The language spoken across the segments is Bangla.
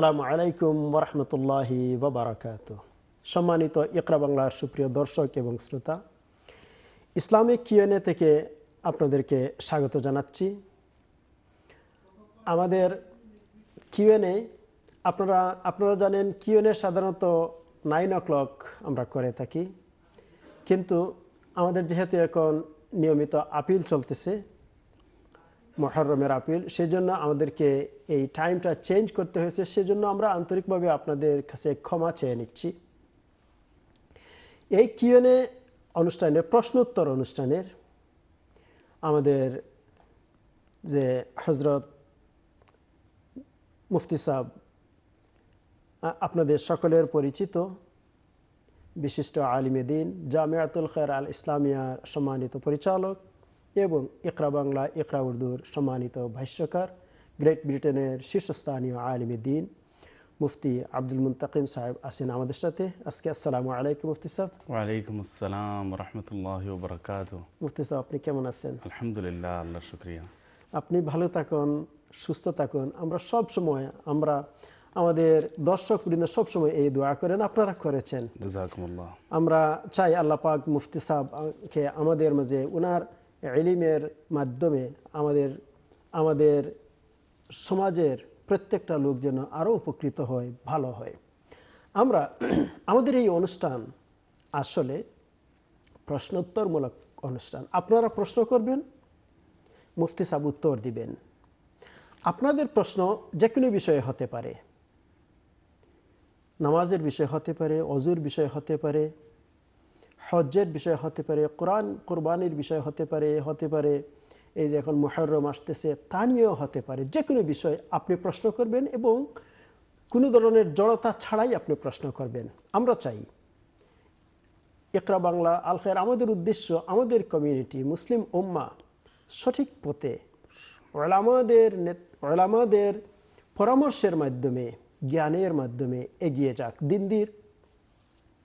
আসসালামু আলাইকুম ওরহমতুল্লাহি বাবারাকাত সম্মানিত ইকরা বাংলার সুপ্রিয় দর্শক এবং শ্রোতা ইসলামিক কিউএনএ থেকে আপনাদেরকে স্বাগত জানাচ্ছি আমাদের কিউএনএ আপনারা আপনারা জানেন কিউএনএ সাধারণত নাইন ও ক্লক আমরা করে থাকি কিন্তু আমাদের যেহেতু এখন নিয়মিত আপিল চলতেছে মহরমের আপিল সেজন্য আমাদেরকে এই টাইমটা চেঞ্জ করতে হয়েছে সেজন্য আমরা আন্তরিকভাবে আপনাদের কাছে ক্ষমা চেয়ে নিচ্ছি এই কিউএনএ অনুষ্ঠানে প্রশ্নোত্তর অনুষ্ঠানের আমাদের যে হজরত মুফতি সাহ আপনাদের সকলের পরিচিত বিশিষ্ট আলিমে জামিয়াতুল খের আল ইসলামিয়ার সম্মানিত পরিচালক এবং ইকরা বাংলা ইকরা উর্দুর সম্মানিত ভাষ্যকার গ্রেট ব্রিটেনের শীর্ষস্থানীয় আলিম দিন মুফতি আব্দুল মুন্তাকিম সাহেব আসেন আমাদের সাথে আজকে আসসালামু আলাইকুম মুফতি সাহেব ওয়ালাইকুম আসসালাম রহমতুল্লাহ বরকাত মুফতি সাহেব আপনি কেমন আছেন আলহামদুলিল্লাহ আল্লাহ শুক্রিয়া আপনি ভালো থাকুন সুস্থ থাকুন আমরা সব সময় আমরা আমাদের দর্শক বৃন্দ সবসময় এই দোয়া করেন আপনারা করেছেন আমরা চাই আল্লাহ পাক মুফতি সাহেবকে আমাদের মাঝে উনার এলিমের মাধ্যমে আমাদের আমাদের সমাজের প্রত্যেকটা লোক যেন আরও উপকৃত হয় ভালো হয় আমরা আমাদের এই অনুষ্ঠান আসলে প্রশ্নোত্তরমূলক অনুষ্ঠান আপনারা প্রশ্ন করবেন মুফতি সাহেব উত্তর দিবেন আপনাদের প্রশ্ন যে কোনো বিষয়ে হতে পারে নামাজের বিষয় হতে পারে অজুর বিষয় হতে পারে হজ্জের বিষয় হতে পারে কোরআন কোরবানির বিষয় হতে পারে হতে পারে এই যে এখন মোহরম আসতেছে তা নিয়েও হতে পারে যে কোনো বিষয় আপনি প্রশ্ন করবেন এবং কোনো ধরনের জড়তা ছাড়াই আপনি প্রশ্ন করবেন আমরা চাই একরা বাংলা আলফের আমাদের উদ্দেশ্য আমাদের কমিউনিটি মুসলিম উম্মা সঠিক পথে ওলামাদের ওলামাদের পরামর্শের মাধ্যমে জ্ঞানের মাধ্যমে এগিয়ে যাক দিন দিন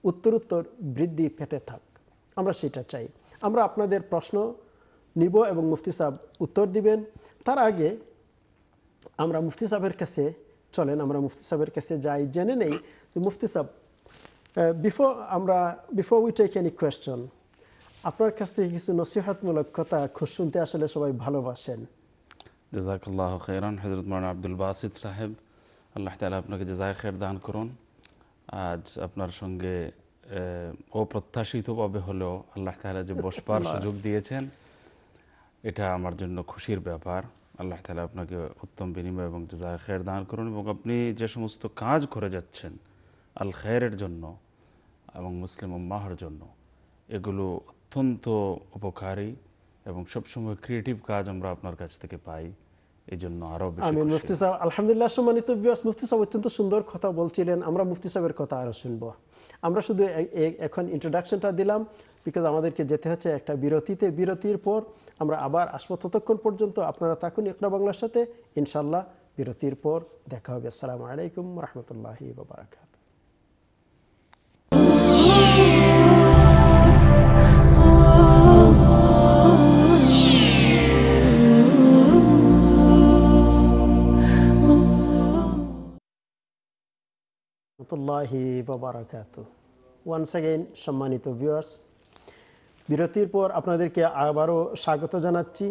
উত্তরোত্তর বৃদ্ধি পেতে থাক আমরা সেটা চাই আমরা আপনাদের প্রশ্ন নিব এবং মুফতি সাহেব উত্তর দিবেন তার আগে আমরা মুফতি সাহেবের কাছে চলেন আমরা মুফতি সাহেবের কাছে যাই জেনে নেই যে মুফতি সাহেব বিফোর আমরা before we take any question আপনার কাছ থেকে কিছু নসিহাতমূলক কথা খুব শুনতে আসলে সবাই ভালোবাসেন জাজাকাল্লাহ খেরান হজরত মারান আব্দুল বাসিদ সাহেব আল্লাহ তালা আপনাকে জাজায় খের দান করুন আজ আপনার সঙ্গে অপ্রত্যাশিতভাবে হলেও আল্লাহ তালা যে বসবার সুযোগ দিয়েছেন এটা আমার জন্য খুশির ব্যাপার আল্লাহ তালা আপনাকে উত্তম বিনিময় এবং যা খের দান করুন এবং আপনি যে সমস্ত কাজ করে যাচ্ছেন আল খেরের জন্য এবং মুসলিম উম্মাহর জন্য এগুলো অত্যন্ত উপকারী এবং সবসময় ক্রিয়েটিভ কাজ আমরা আপনার কাছ থেকে পাই সুন্দর কথা বলছিলেন আমরা কথা আরো শুনবো আমরা শুধু এখন ইন্ট্রোডাকশনটা দিলাম বিকজ আমাদেরকে যেতে হচ্ছে একটা বিরতিতে বিরতির পর আমরা আবার আসবো ততক্ষণ পর্যন্ত আপনারা থাকুন একরা বাংলার সাথে ইনশাল্লাহ বিরতির পর দেখা হবে আসসালাম আলাইকুম রহমতুল্লাহি বাবরাকাত ওয়ান্স সম্মানিত ভিউয়ার্স বিরতির পর আপনাদেরকে আবারও স্বাগত জানাচ্ছি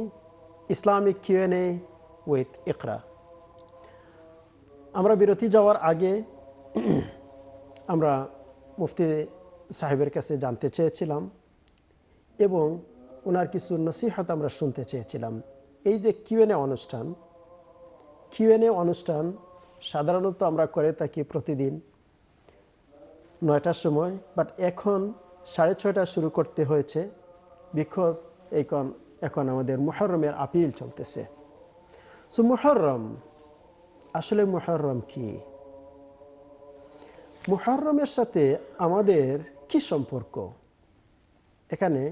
ইসলামিক কিউএনএ উইথ ইকরা আমরা বিরতি যাওয়ার আগে আমরা মুফতি সাহেবের কাছে জানতে চেয়েছিলাম এবং ওনার কিছু নসিহত আমরা শুনতে চেয়েছিলাম এই যে কিউএনএ অনুষ্ঠান কিউএনএ অনুষ্ঠান সাধারণত আমরা করে থাকি প্রতিদিন নয়টার সময় বাট এখন সাড়ে ছয়টা শুরু করতে হয়েছে বিকজ এখন এখন আমাদের মোহরমের আপিল চলতেছে সো মোহরম আসলে মোহরম কি মোহরমের সাথে আমাদের কি সম্পর্ক এখানে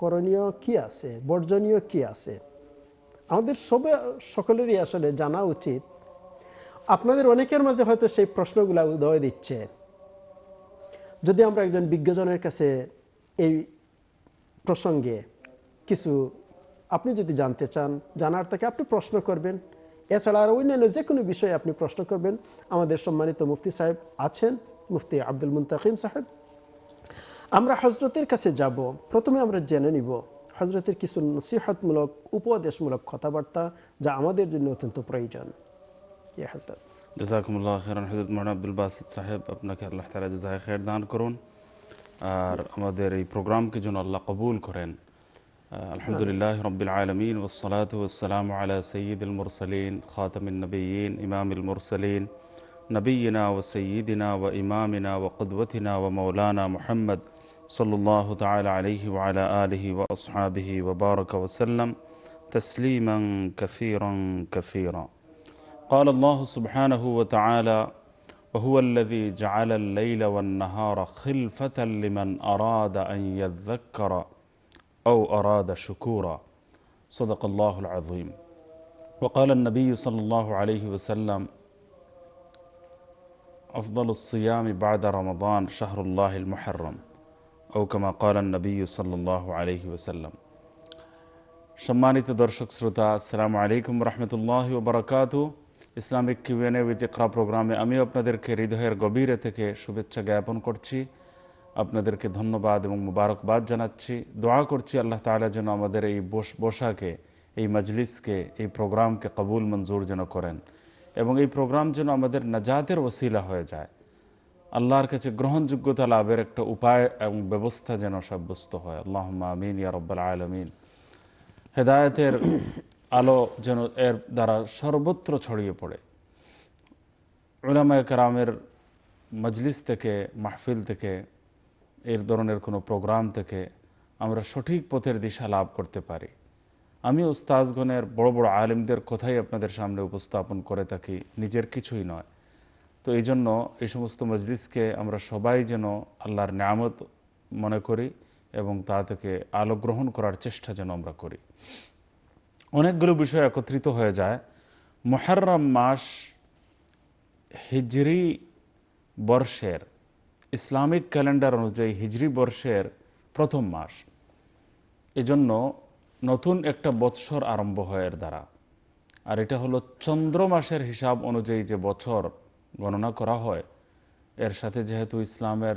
করণীয় কি আছে বর্জনীয় কি আছে আমাদের সবে সকলেরই আসলে জানা উচিত আপনাদের অনেকের মাঝে হয়তো সেই প্রশ্নগুলো উদয় দিচ্ছে যদি আমরা একজন বিজ্ঞজনের কাছে এই প্রসঙ্গে কিছু আপনি যদি জানতে চান জানার তাকে আপনি প্রশ্ন করবেন এছাড়া আর অন্যান্য যে কোনো বিষয়ে আপনি প্রশ্ন করবেন আমাদের সম্মানিত মুফতি সাহেব আছেন মুফতি আব্দুল মুন্তাকিম সাহেব আমরা হজরতের কাছে যাব প্রথমে আমরা জেনে নিব হজরতের কিছু নসিহতমূলক উপদেশমূলক কথাবার্তা যা আমাদের জন্য অত্যন্ত প্রয়োজন ইয়ে হজরত جزاکم اللہ خیرن حضرت محنہ ابوالباسط صاحب اپنا کے اللہ تعالی ذائقر دان کرون اور ہمارے پروگرام کے جو نا اللہ قبول کریں الحمد للّہ رب العلم و صلاحت وسلم علیہ سعید المرسلین خاطم النّبین امام المرسلین نبئینہ و سعیدینا و امام و قدوۃنہ و مولانا محمد صلی اللہ تعالیٰ علیہ و علیہ و صبیہ وبارک وسلم تسلیمن کثیرن کثیر قال الله سبحانه وتعالى وهو الذي جعل الليل والنهار خلفة لمن أراد أن يذكر أو أراد شكورا صدق الله العظيم وقال النبي صلى الله عليه وسلم أفضل الصيام بعد رمضان شهر الله المحرم أو كما قال النبي صلى الله عليه وسلم সম্মানিত سرطة السلام عليكم ورحمة الله وبركاته ইসলামিক কিউএনএ উইথ ইকরা প্রোগ্রামে আমি আপনাদেরকে হৃদয়ের গভীরে থেকে শুভেচ্ছা জ্ঞাপন করছি আপনাদেরকে ধন্যবাদ এবং মুবারকবাদ জানাচ্ছি দোয়া করছি আল্লাহ তালা যেন আমাদের এই বসাকে এই মজলিসকে এই প্রোগ্রামকে কবুল মঞ্জুর যেন করেন এবং এই প্রোগ্রাম যেন আমাদের নাজাতের ওসিলা হয়ে যায় আল্লাহর কাছে গ্রহণযোগ্যতা লাভের একটা উপায় এবং ব্যবস্থা যেন সাব্যস্ত হয় আল্লাহ আমিন ইয়ারব্বাল আলমিন হেদায়তের আলো যেন এর দ্বারা সর্বত্র ছড়িয়ে পড়ে ওলামায় কারামের মজলিস থেকে মাহফিল থেকে এর ধরনের কোনো প্রোগ্রাম থেকে আমরা সঠিক পথের দিশা লাভ করতে পারি আমি ওস্তাজগণের বড় বড় আলেমদের কথাই আপনাদের সামনে উপস্থাপন করে থাকি নিজের কিছুই নয় তো এই জন্য এই সমস্ত মজলিসকে আমরা সবাই যেন আল্লাহর নামত মনে করি এবং তা থেকে আলো গ্রহণ করার চেষ্টা যেন আমরা করি অনেকগুলো বিষয় একত্রিত হয়ে যায় মোহরম মাস হিজরি বর্ষের ইসলামিক ক্যালেন্ডার অনুযায়ী হিজরি বর্ষের প্রথম মাস এজন্য নতুন একটা বৎসর আরম্ভ হয় এর দ্বারা আর এটা হলো চন্দ্র মাসের হিসাব অনুযায়ী যে বছর গণনা করা হয় এর সাথে যেহেতু ইসলামের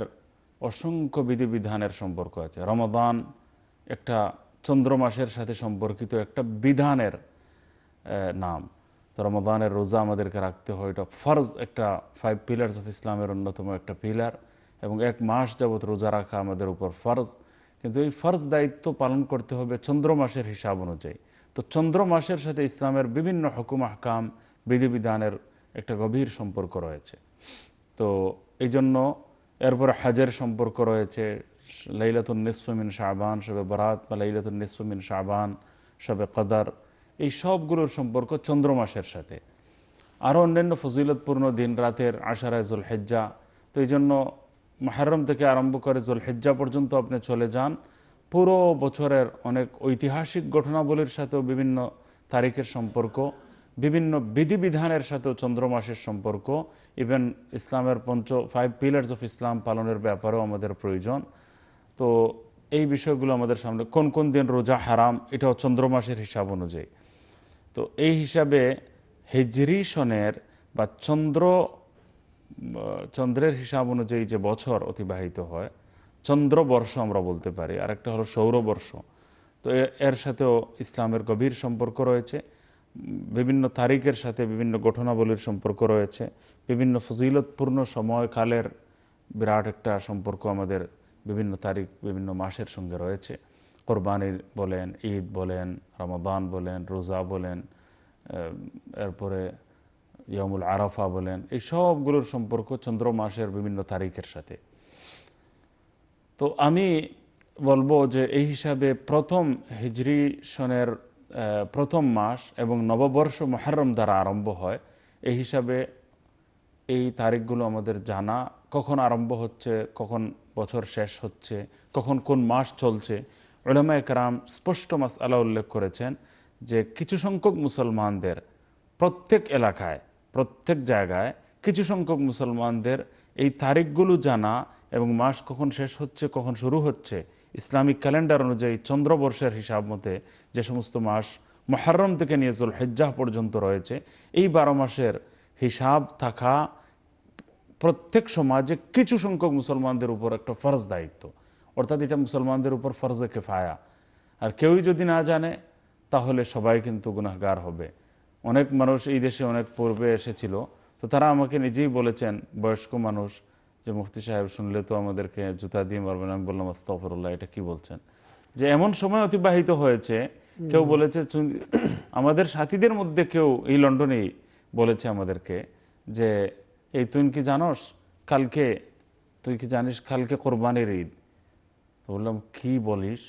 অসংখ্য বিধিবিধানের সম্পর্ক আছে রমাদান একটা চন্দ্রমাসের সাথে সম্পর্কিত একটা বিধানের নাম তো রমদানের রোজা আমাদেরকে রাখতে হয় এটা ফরজ একটা ফাইভ পিলার্স অফ ইসলামের অন্যতম একটা পিলার এবং এক মাস যাবৎ রোজা রাখা আমাদের উপর ফরজ কিন্তু এই ফরজ দায়িত্ব পালন করতে হবে চন্দ্রমাসের হিসাব অনুযায়ী তো চন্দ্রমাসের সাথে ইসলামের বিভিন্ন হকুম হকাম বিধিবিধানের একটা গভীর সম্পর্ক রয়েছে তো এই জন্য এরপরে হাজের সম্পর্ক রয়েছে লাইলাতুল নিসফমিন শাহবান শবে বরাত বা লাইলাতুল নিসফমিন শাহবান শবে কদার এই সবগুলোর সম্পর্ক চন্দ্রমাসের সাথে আরও অন্যান্য ফজিলতপূর্ণ দিন রাতের আশারায় হেজ্জা তো এই জন্য মাহরম থেকে আরম্ভ করে হেজ্জা পর্যন্ত আপনি চলে যান পুরো বছরের অনেক ঐতিহাসিক ঘটনাবলীর সাথেও বিভিন্ন তারিখের সম্পর্ক বিভিন্ন বিধিবিধানের সাথেও চন্দ্রমাসের সম্পর্ক ইভেন ইসলামের পঞ্চ ফাইভ পিলার্স অফ ইসলাম পালনের ব্যাপারেও আমাদের প্রয়োজন তো এই বিষয়গুলো আমাদের সামনে কোন কোন দিন রোজা হারাম এটাও চন্দ্রমাসের হিসাব অনুযায়ী তো এই হিসাবে হেজরিশনের সনের বা চন্দ্র চন্দ্রের হিসাব অনুযায়ী যে বছর অতিবাহিত হয় চন্দ্রবর্ষ আমরা বলতে পারি আর একটা হলো সৌরবর্ষ তো এর সাথেও ইসলামের গভীর সম্পর্ক রয়েছে বিভিন্ন তারিখের সাথে বিভিন্ন ঘটনাবলীর সম্পর্ক রয়েছে বিভিন্ন ফজিলতপূর্ণ সময়কালের বিরাট একটা সম্পর্ক আমাদের বিভিন্ন তারিখ বিভিন্ন মাসের সঙ্গে রয়েছে কোরবানির বলেন ঈদ বলেন রমাদান বলেন রোজা বলেন এরপরে ইয়মুল আরাফা বলেন এই সবগুলোর সম্পর্ক চন্দ্র মাসের বিভিন্ন তারিখের সাথে তো আমি বলবো যে এই হিসাবে প্রথম হিজরি সনের প্রথম মাস এবং নববর্ষ মহারম দ্বারা আরম্ভ হয় এই হিসাবে এই তারিখগুলো আমাদের জানা কখন আরম্ভ হচ্ছে কখন বছর শেষ হচ্ছে কখন কোন মাস চলছে ওলামা একরাম স্পষ্ট মাস আলা উল্লেখ করেছেন যে কিছু সংখ্যক মুসলমানদের প্রত্যেক এলাকায় প্রত্যেক জায়গায় কিছু সংখ্যক মুসলমানদের এই তারিখগুলো জানা এবং মাস কখন শেষ হচ্ছে কখন শুরু হচ্ছে ইসলামিক ক্যালেন্ডার অনুযায়ী চন্দ্রবর্ষের হিসাব মতে যে সমস্ত মাস মহারম থেকে নিয়ে চল হেজ্জাহ পর্যন্ত রয়েছে এই বারো মাসের হিসাব থাকা প্রত্যেক সমাজে কিছু সংখ্যক মুসলমানদের উপর একটা ফরজ দায়িত্ব অর্থাৎ এটা মুসলমানদের উপর ফরজে কেফায়া আর কেউই যদি না জানে তাহলে সবাই কিন্তু গুনাগার হবে অনেক মানুষ এই দেশে অনেক পূর্বে এসেছিল তো তারা আমাকে নিজেই বলেছেন বয়স্ক মানুষ যে মুফতি সাহেব শুনলে তো আমাদেরকে জুতা দিয়ে মারবেন আমি বললাম আস্তফরুল্লাহ এটা কি বলছেন যে এমন সময় অতিবাহিত হয়েছে কেউ বলেছে আমাদের সাথীদের মধ্যে কেউ এই লন্ডনেই বলেছে আমাদেরকে যে এই তুই কি জানস কালকে তুই কি জানিস কালকে কোরবানির ঈদ তো বললাম কি বলিস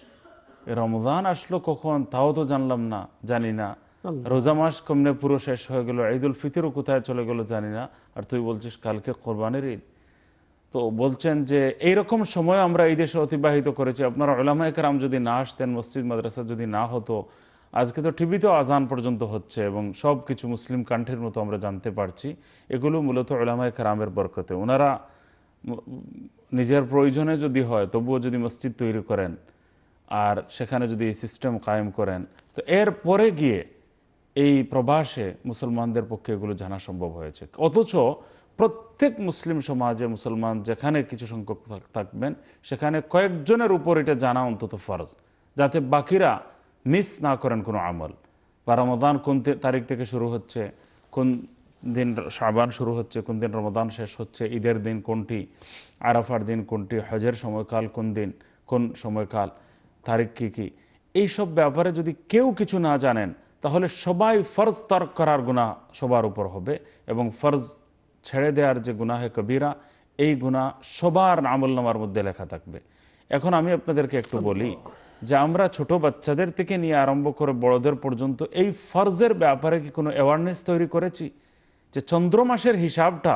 রমজান আসলো কখন তাও তো জানলাম না জানি না রোজা মাস কমনে পুরো শেষ হয়ে গেল ঈদুল ফিতিরও কোথায় চলে গেল জানি না আর তুই বলছিস কালকে কোরবানির ঈদ তো বলছেন যে এইরকম সময় আমরা এই দেশে অতিবাহিত করেছি আপনারা ওলামায়করাম যদি না আসতেন মসজিদ মাদ্রাসা যদি না হতো আজকে তো টিভিতেও আজান পর্যন্ত হচ্ছে এবং সব কিছু মুসলিম কান্ঠের মতো আমরা জানতে পারছি এগুলো মূলত ওলামায় খারামের বরকতে ওনারা নিজের প্রয়োজনে যদি হয় তবুও যদি মসজিদ তৈরি করেন আর সেখানে যদি এই সিস্টেম কায়েম করেন তো এর পরে গিয়ে এই প্রবাসে মুসলমানদের পক্ষে এগুলো জানা সম্ভব হয়েছে অথচ প্রত্যেক মুসলিম সমাজে মুসলমান যেখানে কিছু সংখ্যক থাকবেন সেখানে কয়েকজনের উপর এটা জানা অন্তত ফরজ যাতে বাকিরা মিস না করেন কোনো আমল বা রমদান কোন তারিখ থেকে শুরু হচ্ছে কোন দিন সাবান শুরু হচ্ছে কোন দিন রমদান শেষ হচ্ছে ঈদের দিন কোনটি আরাফার দিন কোনটি হজের সময়কাল কোন দিন কোন সময়কাল তারিখ কী কী এইসব ব্যাপারে যদি কেউ কিছু না জানেন তাহলে সবাই ফরজ তর্ক করার গুণা সবার উপর হবে এবং ফরজ ছেড়ে দেওয়ার যে গুণাহে কবিরা এই গুণা সবার আমল নামার মধ্যে লেখা থাকবে এখন আমি আপনাদেরকে একটু বলি যে আমরা ছোট বাচ্চাদের থেকে নিয়ে আরম্ভ করে বড়দের পর্যন্ত এই ফর্জের ব্যাপারে কি কোনো অ্যাওয়ারনেস তৈরি করেছি যে চন্দ্র মাসের হিসাবটা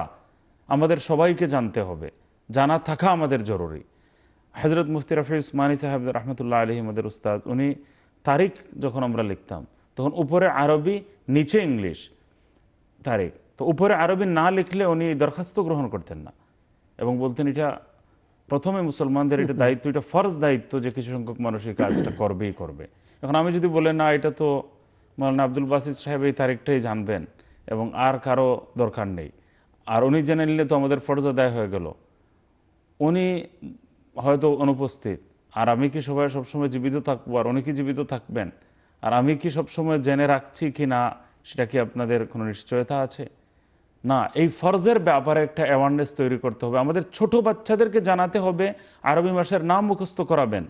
আমাদের সবাইকে জানতে হবে জানা থাকা আমাদের জরুরি হজরত মুফতি রাফি উসমানী সাহেব রহমতুল্লাহ আলহিমদের উস্তাদ উনি তারিখ যখন আমরা লিখতাম তখন উপরে আরবি নিচে ইংলিশ তারিখ তো উপরে আরবি না লিখলে উনি দরখাস্ত গ্রহণ করতেন না এবং বলতেন এটা প্রথমে মুসলমানদের এটা দায়িত্ব এটা ফরজ দায়িত্ব যে কিছু সংখ্যক মানুষ এই কাজটা করবেই করবে এখন আমি যদি বলে না এটা তো মৌলানা আব্দুল বাসিদ সাহেব এই তারিখটাই জানবেন এবং আর কারো দরকার নেই আর উনি জেনে নিলে তো আমাদের ফরজ আদায় হয়ে গেল উনি হয়তো অনুপস্থিত আর আমি কি সবাই সবসময় জীবিত থাকবো আর উনি কি জীবিত থাকবেন আর আমি কি সবসময় জেনে রাখছি কি না সেটা কি আপনাদের কোনো নিশ্চয়তা আছে না এই ফরজের ব্যাপারে একটা অ্যাওয়ারনেস তৈরি করতে হবে আমাদের ছোট বাচ্চাদেরকে জানাতে হবে আরবি মাসের নাম মুখস্থ করাবেন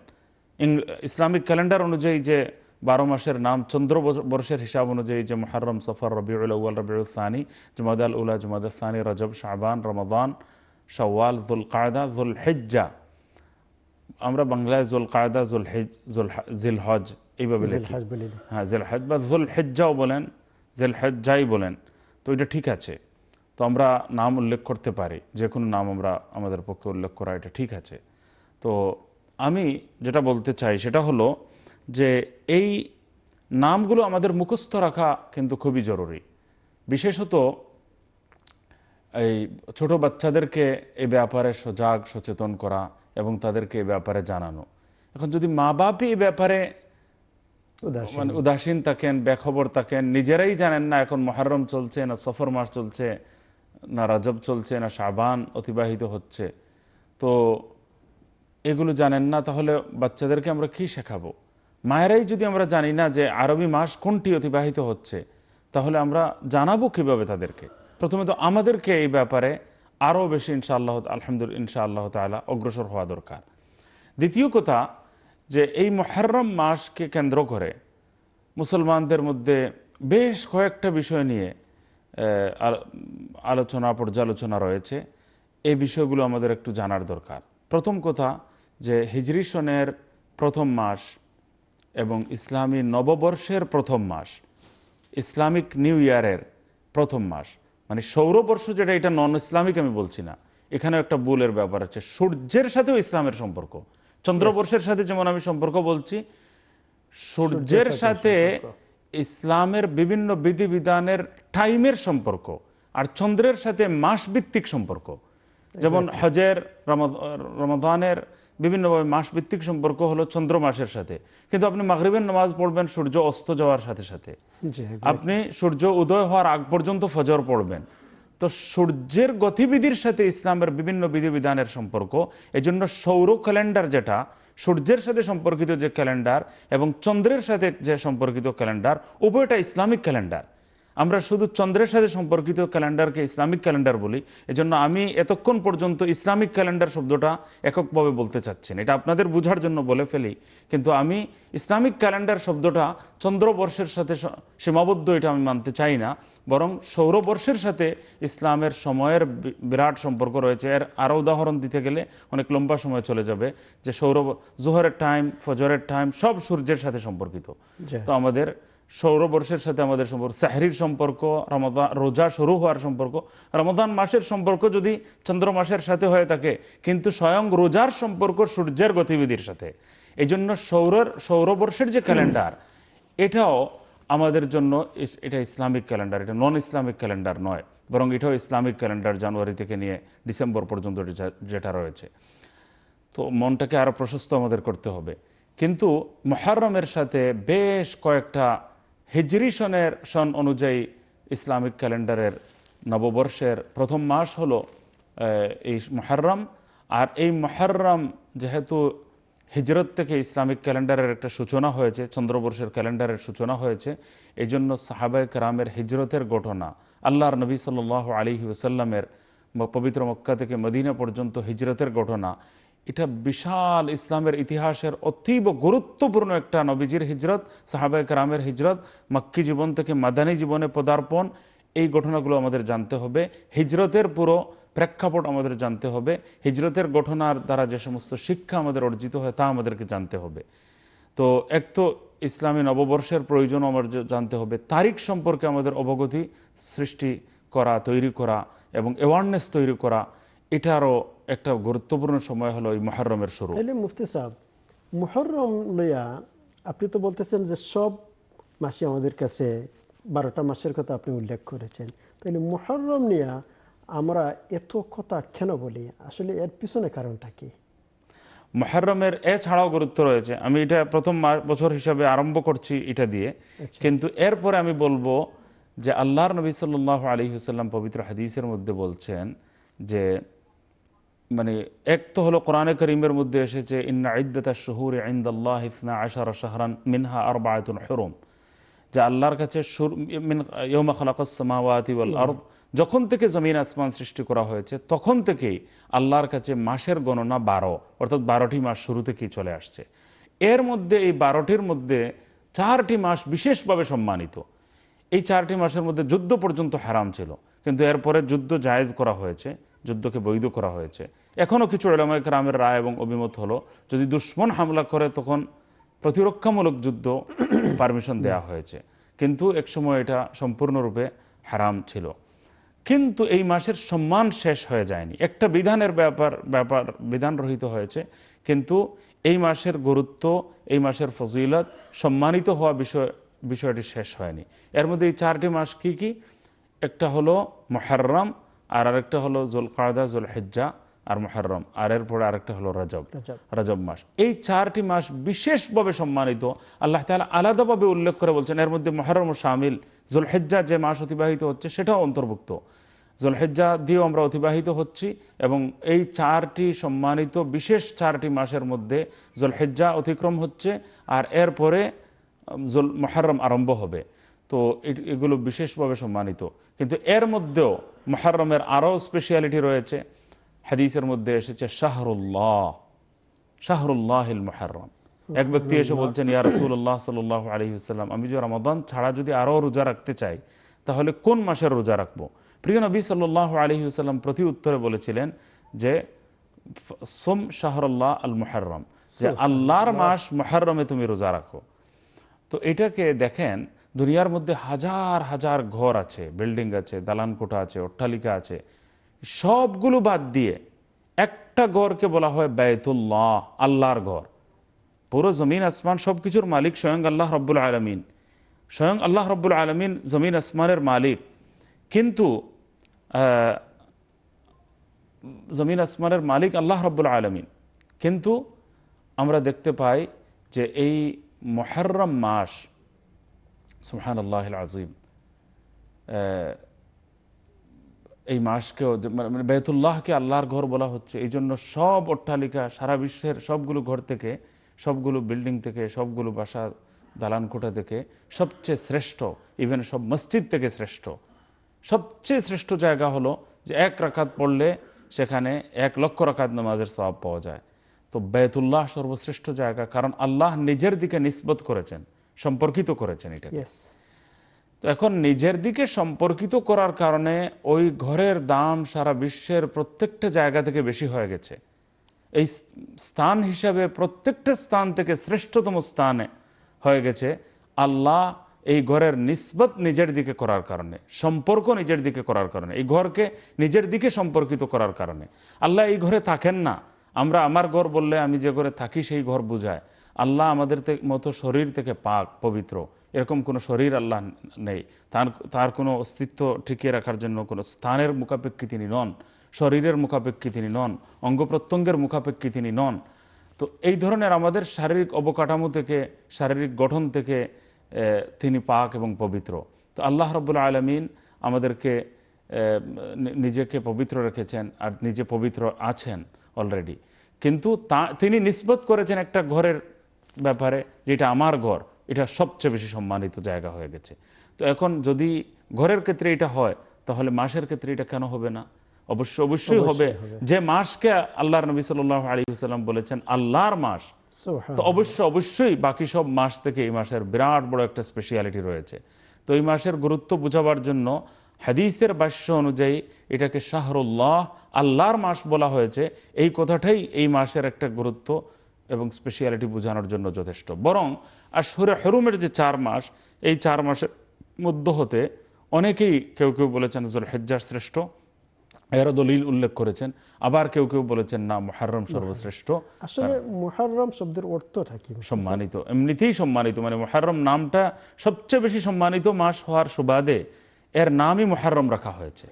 ইসলামিক ক্যালেন্ডার অনুযায়ী যে বারো মাসের নাম চন্দ্র বর্ষের হিসাব অনুযায়ী যে মহরম সফর রবিউল উল রবিউল সানি জুমাদ আল উল্লাহ জুমাদ সানি রজব শাহবান রমাদান শওয়াল জুল কায়দা জুল হেজ্জা আমরা বাংলায় জুল কায়দা জুল হেজ জুল জিল হজ এইভাবে হ্যাঁ জিল হজ বা জুল হেজ্জাও বলেন জেল হেজ্জাই বলেন তো এটা ঠিক আছে তো আমরা নাম উল্লেখ করতে পারি যে কোনো নাম আমরা আমাদের পক্ষে উল্লেখ করা এটা ঠিক আছে তো আমি যেটা বলতে চাই সেটা হলো যে এই নামগুলো আমাদের মুখস্থ রাখা কিন্তু খুবই জরুরি বিশেষত এই ছোট বাচ্চাদেরকে এ ব্যাপারে সজাগ সচেতন করা এবং তাদেরকে এ ব্যাপারে জানানো এখন যদি মা বাপই এ ব্যাপারে মানে উদাসীন থাকেন বেখবর থাকেন নিজেরাই জানেন না এখন মহারম চলছে না সফর মাস চলছে না রাজব চলছে না সাবান অতিবাহিত হচ্ছে তো এগুলো জানেন না তাহলে বাচ্চাদেরকে আমরা কি শেখাবো মায়েরাই যদি আমরা জানি না যে আরবি মাস কোনটি অতিবাহিত হচ্ছে তাহলে আমরা জানাবো কিভাবে তাদেরকে প্রথমে তো আমাদেরকে এই ব্যাপারে আরও বেশি ইনশাআল্লাহ আলহামদুল ইনশাআল্লাহ তালা অগ্রসর হওয়া দরকার দ্বিতীয় কথা যে এই মহরম মাসকে কেন্দ্র করে মুসলমানদের মধ্যে বেশ কয়েকটা বিষয় নিয়ে আলোচনা পর্যালোচনা রয়েছে এই বিষয়গুলো আমাদের একটু জানার দরকার প্রথম কথা যে হিজরি সনের প্রথম মাস এবং ইসলামী নববর্ষের প্রথম মাস ইসলামিক নিউ ইয়ারের প্রথম মাস মানে সৌরবর্ষ যেটা এটা নন ইসলামিক আমি বলছি না এখানেও একটা বুলের ব্যাপার আছে সূর্যের সাথেও ইসলামের সম্পর্ক চন্দ্রবর্ষের সাথে যেমন আমি সম্পর্ক বলছি সূর্যের সাথে ইসলামের বিভিন্ন বিধিবিধানের টাইমের সম্পর্ক আর চন্দ্রের সাথে মাস ভিত্তিক সম্পর্ক যেমন হজের রমাদানের বিভিন্নভাবে ভিত্তিক সম্পর্ক হলো চন্দ্র মাসের সাথে কিন্তু আপনি মাগরিবের নামাজ পড়বেন সূর্য অস্ত যাওয়ার সাথে সাথে আপনি সূর্য উদয় হওয়ার আগ পর্যন্ত ফজর পড়বেন তো সূর্যের গতিবিধির সাথে ইসলামের বিভিন্ন বিধিবিধানের সম্পর্ক এজন্য সৌর ক্যালেন্ডার যেটা সূর্যের সাথে সম্পর্কিত যে ক্যালেন্ডার এবং চন্দ্রের সাথে যে সম্পর্কিত ক্যালেন্ডার উভয়টা ইসলামিক ক্যালেন্ডার আমরা শুধু চন্দ্রের সাথে সম্পর্কিত ক্যালেন্ডারকে ইসলামিক ক্যালেন্ডার বলি এজন্য আমি এতক্ষণ পর্যন্ত ইসলামিক ক্যালেন্ডার শব্দটা এককভাবে বলতে চাচ্ছেন এটা আপনাদের বোঝার জন্য বলে ফেলি কিন্তু আমি ইসলামিক ক্যালেন্ডার শব্দটা চন্দ্রবর্ষের সাথে সীমাবদ্ধ এটা আমি মানতে চাই না বরং সৌরবর্ষের সাথে ইসলামের সময়ের বিরাট সম্পর্ক রয়েছে এর আরও উদাহরণ দিতে গেলে অনেক লম্বা সময় চলে যাবে যে সৌর জোহরের টাইম ফজরের টাইম সব সূর্যের সাথে সম্পর্কিত তো আমাদের সৌরবর্ষের সাথে আমাদের সম্পর্ক সাহরির সম্পর্ক রমদান রোজা শুরু হওয়ার সম্পর্ক রমদান মাসের সম্পর্ক যদি চন্দ্র মাসের সাথে হয়ে থাকে কিন্তু স্বয়ং রোজার সম্পর্ক সূর্যের গতিবিধির সাথে এই জন্য সৌরের সৌরবর্ষের যে ক্যালেন্ডার এটাও আমাদের জন্য এটা ইসলামিক ক্যালেন্ডার এটা নন ইসলামিক ক্যালেন্ডার নয় বরং এটাও ইসলামিক ক্যালেন্ডার জানুয়ারি থেকে নিয়ে ডিসেম্বর পর্যন্ত যেটা রয়েছে তো মনটাকে আরও প্রশস্ত আমাদের করতে হবে কিন্তু মহারমের সাথে বেশ কয়েকটা হিজরি সনের সন অনুযায়ী ইসলামিক ক্যালেন্ডারের নববর্ষের প্রথম মাস হল এই মহরম আর এই মহরম যেহেতু হিজরত থেকে ইসলামিক ক্যালেন্ডারের একটা সূচনা হয়েছে চন্দ্রবর্ষের ক্যালেন্ডারের সূচনা হয়েছে এই জন্য সাহাবায় কারামের হিজরতের ঘটনা আল্লাহর নবী সাল আলী ওসাল্লামের পবিত্র মক্কা থেকে মদিনা পর্যন্ত হিজরতের ঘটনা এটা বিশাল ইসলামের ইতিহাসের অতীব গুরুত্বপূর্ণ একটা নবীজির হিজরত সাহাবায় কারামের হিজরত মাক্কি জীবন থেকে মাদানী জীবনে পদার্পণ এই ঘটনাগুলো আমাদের জানতে হবে হিজরতের পুরো প্রেক্ষাপট আমাদের জানতে হবে হিজরতের ঘটনার দ্বারা যে সমস্ত শিক্ষা আমাদের অর্জিত হয় তা আমাদেরকে জানতে হবে তো এক তো ইসলামী নববর্ষের প্রয়োজন আমার জানতে হবে তারিখ সম্পর্কে আমাদের অবগতি সৃষ্টি করা তৈরি করা এবং অ্যাওয়ারনেস তৈরি করা এটারও একটা গুরুত্বপূর্ণ সময় হলো ওই মহরমের শুরু মুফতি সাহেব মহরম লইয়া আপনি তো বলতেছেন যে সব মাসে আমাদের কাছে বারোটা মাসের কথা আপনি উল্লেখ করেছেন তাহলে মহরম নিয়ে আমরা এত কথা কেন বলি আসলে এর পিছনে কারণটা কি মহরমের এছাড়াও গুরুত্ব রয়েছে আমি এটা প্রথম বছর হিসাবে আরম্ভ করছি এটা দিয়ে আচ্ছা। কিন্তু এরপরে আমি বলবো যে আল্লাহর নবী সাল্লাহ আলী হুসাল্লাম পবিত্র হাদিসের মধ্যে বলছেন যে মানে এক তো হলো কোরআনে করিমের মধ্যে এসেছে ইন্না ইদ্দা শহুর ইন্দাল্লাহ ইসনা আশার শাহরান মিনহা আর বায়তুল হরম যে আল্লাহর কাছে যখন থেকে জমিন আসমান সৃষ্টি করা হয়েছে তখন থেকেই আল্লাহর কাছে মাসের গণনা বারো অর্থাৎ বারোটি মাস শুরু থেকেই চলে আসছে এর মধ্যে এই বারোটির মধ্যে চারটি মাস বিশেষভাবে সম্মানিত এই চারটি মাসের মধ্যে যুদ্ধ পর্যন্ত হারাম ছিল কিন্তু এরপরে যুদ্ধ জায়েজ করা হয়েছে যুদ্ধকে বৈধ করা হয়েছে এখনও কিছু এলামায় রামের রায় এবং অভিমত হলো যদি দুশ্মন হামলা করে তখন প্রতিরক্ষামূলক যুদ্ধ পারমিশন দেয়া হয়েছে কিন্তু একসময় এটা সম্পূর্ণরূপে হারাম ছিল কিন্তু এই মাসের সম্মান শেষ হয়ে যায়নি একটা বিধানের ব্যাপার ব্যাপার বিধান রহিত হয়েছে কিন্তু এই মাসের গুরুত্ব এই মাসের ফজিলত সম্মানিত হওয়া বিষয় বিষয়টি শেষ হয়নি এর মধ্যে এই চারটি মাস কি কি একটা হলো মহারম আর আরেকটা হলো জোল কায়দা জোল হেজ্জা আর মোহরম আর এরপরে আরেকটা হলো রজব রজব মাস এই চারটি মাস বিশেষভাবে সম্মানিত আল্লাহ তাহলে আলাদাভাবে উল্লেখ করে বলছেন এর মধ্যে ও সামিল জোলহেজ্জা যে মাস অতিবাহিত হচ্ছে সেটাও অন্তর্ভুক্ত জুলহেজ্জা দিয়েও আমরা অতিবাহিত হচ্ছি এবং এই চারটি সম্মানিত বিশেষ চারটি মাসের মধ্যে জুলহেজ্জা অতিক্রম হচ্ছে আর এরপরে জুল মহরম আরম্ভ হবে তো এগুলো বিশেষভাবে সম্মানিত কিন্তু এর মধ্যেও মহরমের আরও স্পেশিয়ালিটি রয়েছে হাদিসের মধ্যে এসেছে শাহরুল্লাহ শাহরুল্লাহিল মোহরম এক ব্যক্তি এসে বলছেন ইয়া রসুল্লাহ সাল্লাহ আলহিউসাল্লাম আমি যে রমাদান ছাড়া যদি আরও রোজা রাখতে চাই তাহলে কোন মাসের রোজা রাখবো প্রিয় নবী সাল্লাহ আলহিউসাল্লাম প্রতি উত্তরে বলেছিলেন যে সোম শাহরুল্লাহ আল মোহরম যে আল্লাহর মাস মোহরমে তুমি রোজা রাখো তো এটাকে দেখেন দুনিয়ার মধ্যে হাজার হাজার ঘর আছে বিল্ডিং আছে দালানকোঠা আছে অট্টালিকা আছে সবগুলো বাদ দিয়ে একটা গড়কে বলা হয় বায়তুল্লাহ আল্লাহর ঘর পুরো জমিন আসমান সব কিছুর মালিক স্বয়ং আল্লাহ রব্বুল আলমিন স্বয়ং আল্লাহ রব্বুল আলমিন জমিন আসমানের মালিক কিন্তু জমিন আসমানের মালিক আল্লাহ রব্বুল আলমিন কিন্তু আমরা দেখতে পাই যে এই মহরম মাস সুহান আল্লাহ আজিম এই মাসকেও মানে, মানে বেতুল্লাহকে আল্লাহর ঘর বলা হচ্ছে এই জন্য সব অট্টালিকা সারা বিশ্বের সবগুলো ঘর থেকে সবগুলো বিল্ডিং থেকে সবগুলো বাসা দালানকোটা থেকে সবচেয়ে শ্রেষ্ঠ ইভেন সব মসজিদ থেকে শ্রেষ্ঠ সবচেয়ে শ্রেষ্ঠ জায়গা হলো যে এক রাখাত পড়লে সেখানে এক লক্ষ রাখাত নামাজের স্বভাব পাওয়া যায় তো বেতুল্লাহ সর্বশ্রেষ্ঠ জায়গা কারণ আল্লাহ নিজের দিকে নিসবত করেছেন সম্পর্কিত করেছেন এটা তো এখন নিজের দিকে সম্পর্কিত করার কারণে ওই ঘরের দাম সারা বিশ্বের প্রত্যেকটা জায়গা থেকে বেশি হয়ে গেছে এই স্থান হিসাবে প্রত্যেকটা স্থান থেকে শ্রেষ্ঠতম স্থানে হয়ে গেছে আল্লাহ এই ঘরের নিসবত নিজের দিকে করার কারণে সম্পর্ক নিজের দিকে করার কারণে এই ঘরকে নিজের দিকে সম্পর্কিত করার কারণে আল্লাহ এই ঘরে থাকেন না আমরা আমার ঘর বললে আমি যে ঘরে থাকি সেই ঘর বুঝায় আল্লাহ আমাদের মতো শরীর থেকে পাক পবিত্র এরকম কোনো শরীর আল্লাহ নেই তার তার কোনো অস্তিত্ব ঠিকিয়ে রাখার জন্য কোনো স্থানের মুখাপেক্ষী তিনি নন শরীরের মুখাপেক্ষী তিনি নন অঙ্গ প্রত্যঙ্গের মুখাপেক্ষী তিনি নন তো এই ধরনের আমাদের শারীরিক অবকাঠামো থেকে শারীরিক গঠন থেকে তিনি পাক এবং পবিত্র তো আল্লাহ রবুল্লা আলমিন আমাদেরকে নিজেকে পবিত্র রেখেছেন আর নিজে পবিত্র আছেন অলরেডি কিন্তু তা তিনি নিষ্পত করেছেন একটা ঘরের ব্যাপারে যেটা আমার ঘর এটা সবচেয়ে বেশি সম্মানিত জায়গা হয়ে গেছে তো এখন যদি ঘরের ক্ষেত্রে এটা হয় তাহলে মাসের ক্ষেত্রে এটা কেন হবে না অবশ্য অবশ্যই হবে যে মাসকে আল্লাহর নবী সাল্লাহ আলী সাল্লাম বলেছেন আল্লাহর মাস তো অবশ্য অবশ্যই বাকি সব মাস থেকে এই মাসের বিরাট বড় একটা স্পেশিয়ালিটি রয়েছে তো এই মাসের গুরুত্ব বোঝাবার জন্য হাদিসের বাস্য অনুযায়ী এটাকে শাহরুল্লাহ আল্লাহর মাস বলা হয়েছে এই কথাটাই এই মাসের একটা গুরুত্ব এবং স্পেশিয়ালিটি বোঝানোর জন্য যথেষ্ট বরং আর সুরে হরুমের যে চার মাস এই চার মাসের মধ্য হতে অনেকেই কেউ কেউ বলেছেন হেজ্জার শ্রেষ্ঠ এরা দলিল উল্লেখ করেছেন আবার কেউ কেউ বলেছেন না মোহারম সর্বশ্রেষ্ঠ আসলে মোহারম শব্দের অর্থটা কি সম্মানিত এমনিতেই সম্মানিত মানে মোহারম নামটা সবচেয়ে বেশি সম্মানিত মাস হওয়ার সুবাদে এর নামই মোহারম রাখা হয়েছে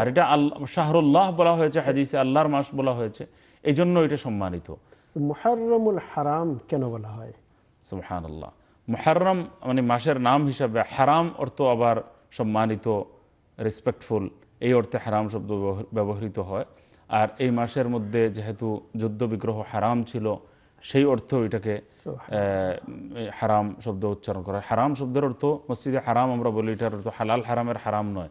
আর এটা আল্লাহ শাহরুল্লাহ বলা হয়েছে হাদিসে আল্লাহর মাস বলা হয়েছে এই জন্য এটা সম্মানিত মোহারমুল হারাম কেন বলা হয় সুহান আল্লাহ মহারম মানে মাসের নাম হিসাবে হারাম অর্থ আবার সম্মানিত রেসপেক্টফুল এই অর্থে হারাম শব্দ ব্যবহৃত হয় আর এই মাসের মধ্যে যেহেতু যুদ্ধবিগ্রহ হারাম ছিল সেই অর্থ এটাকে হারাম শব্দ উচ্চারণ করা হারাম শব্দের অর্থ মসজিদে হারাম আমরা বলি এটার অর্থ হালাল হারামের হারাম নয়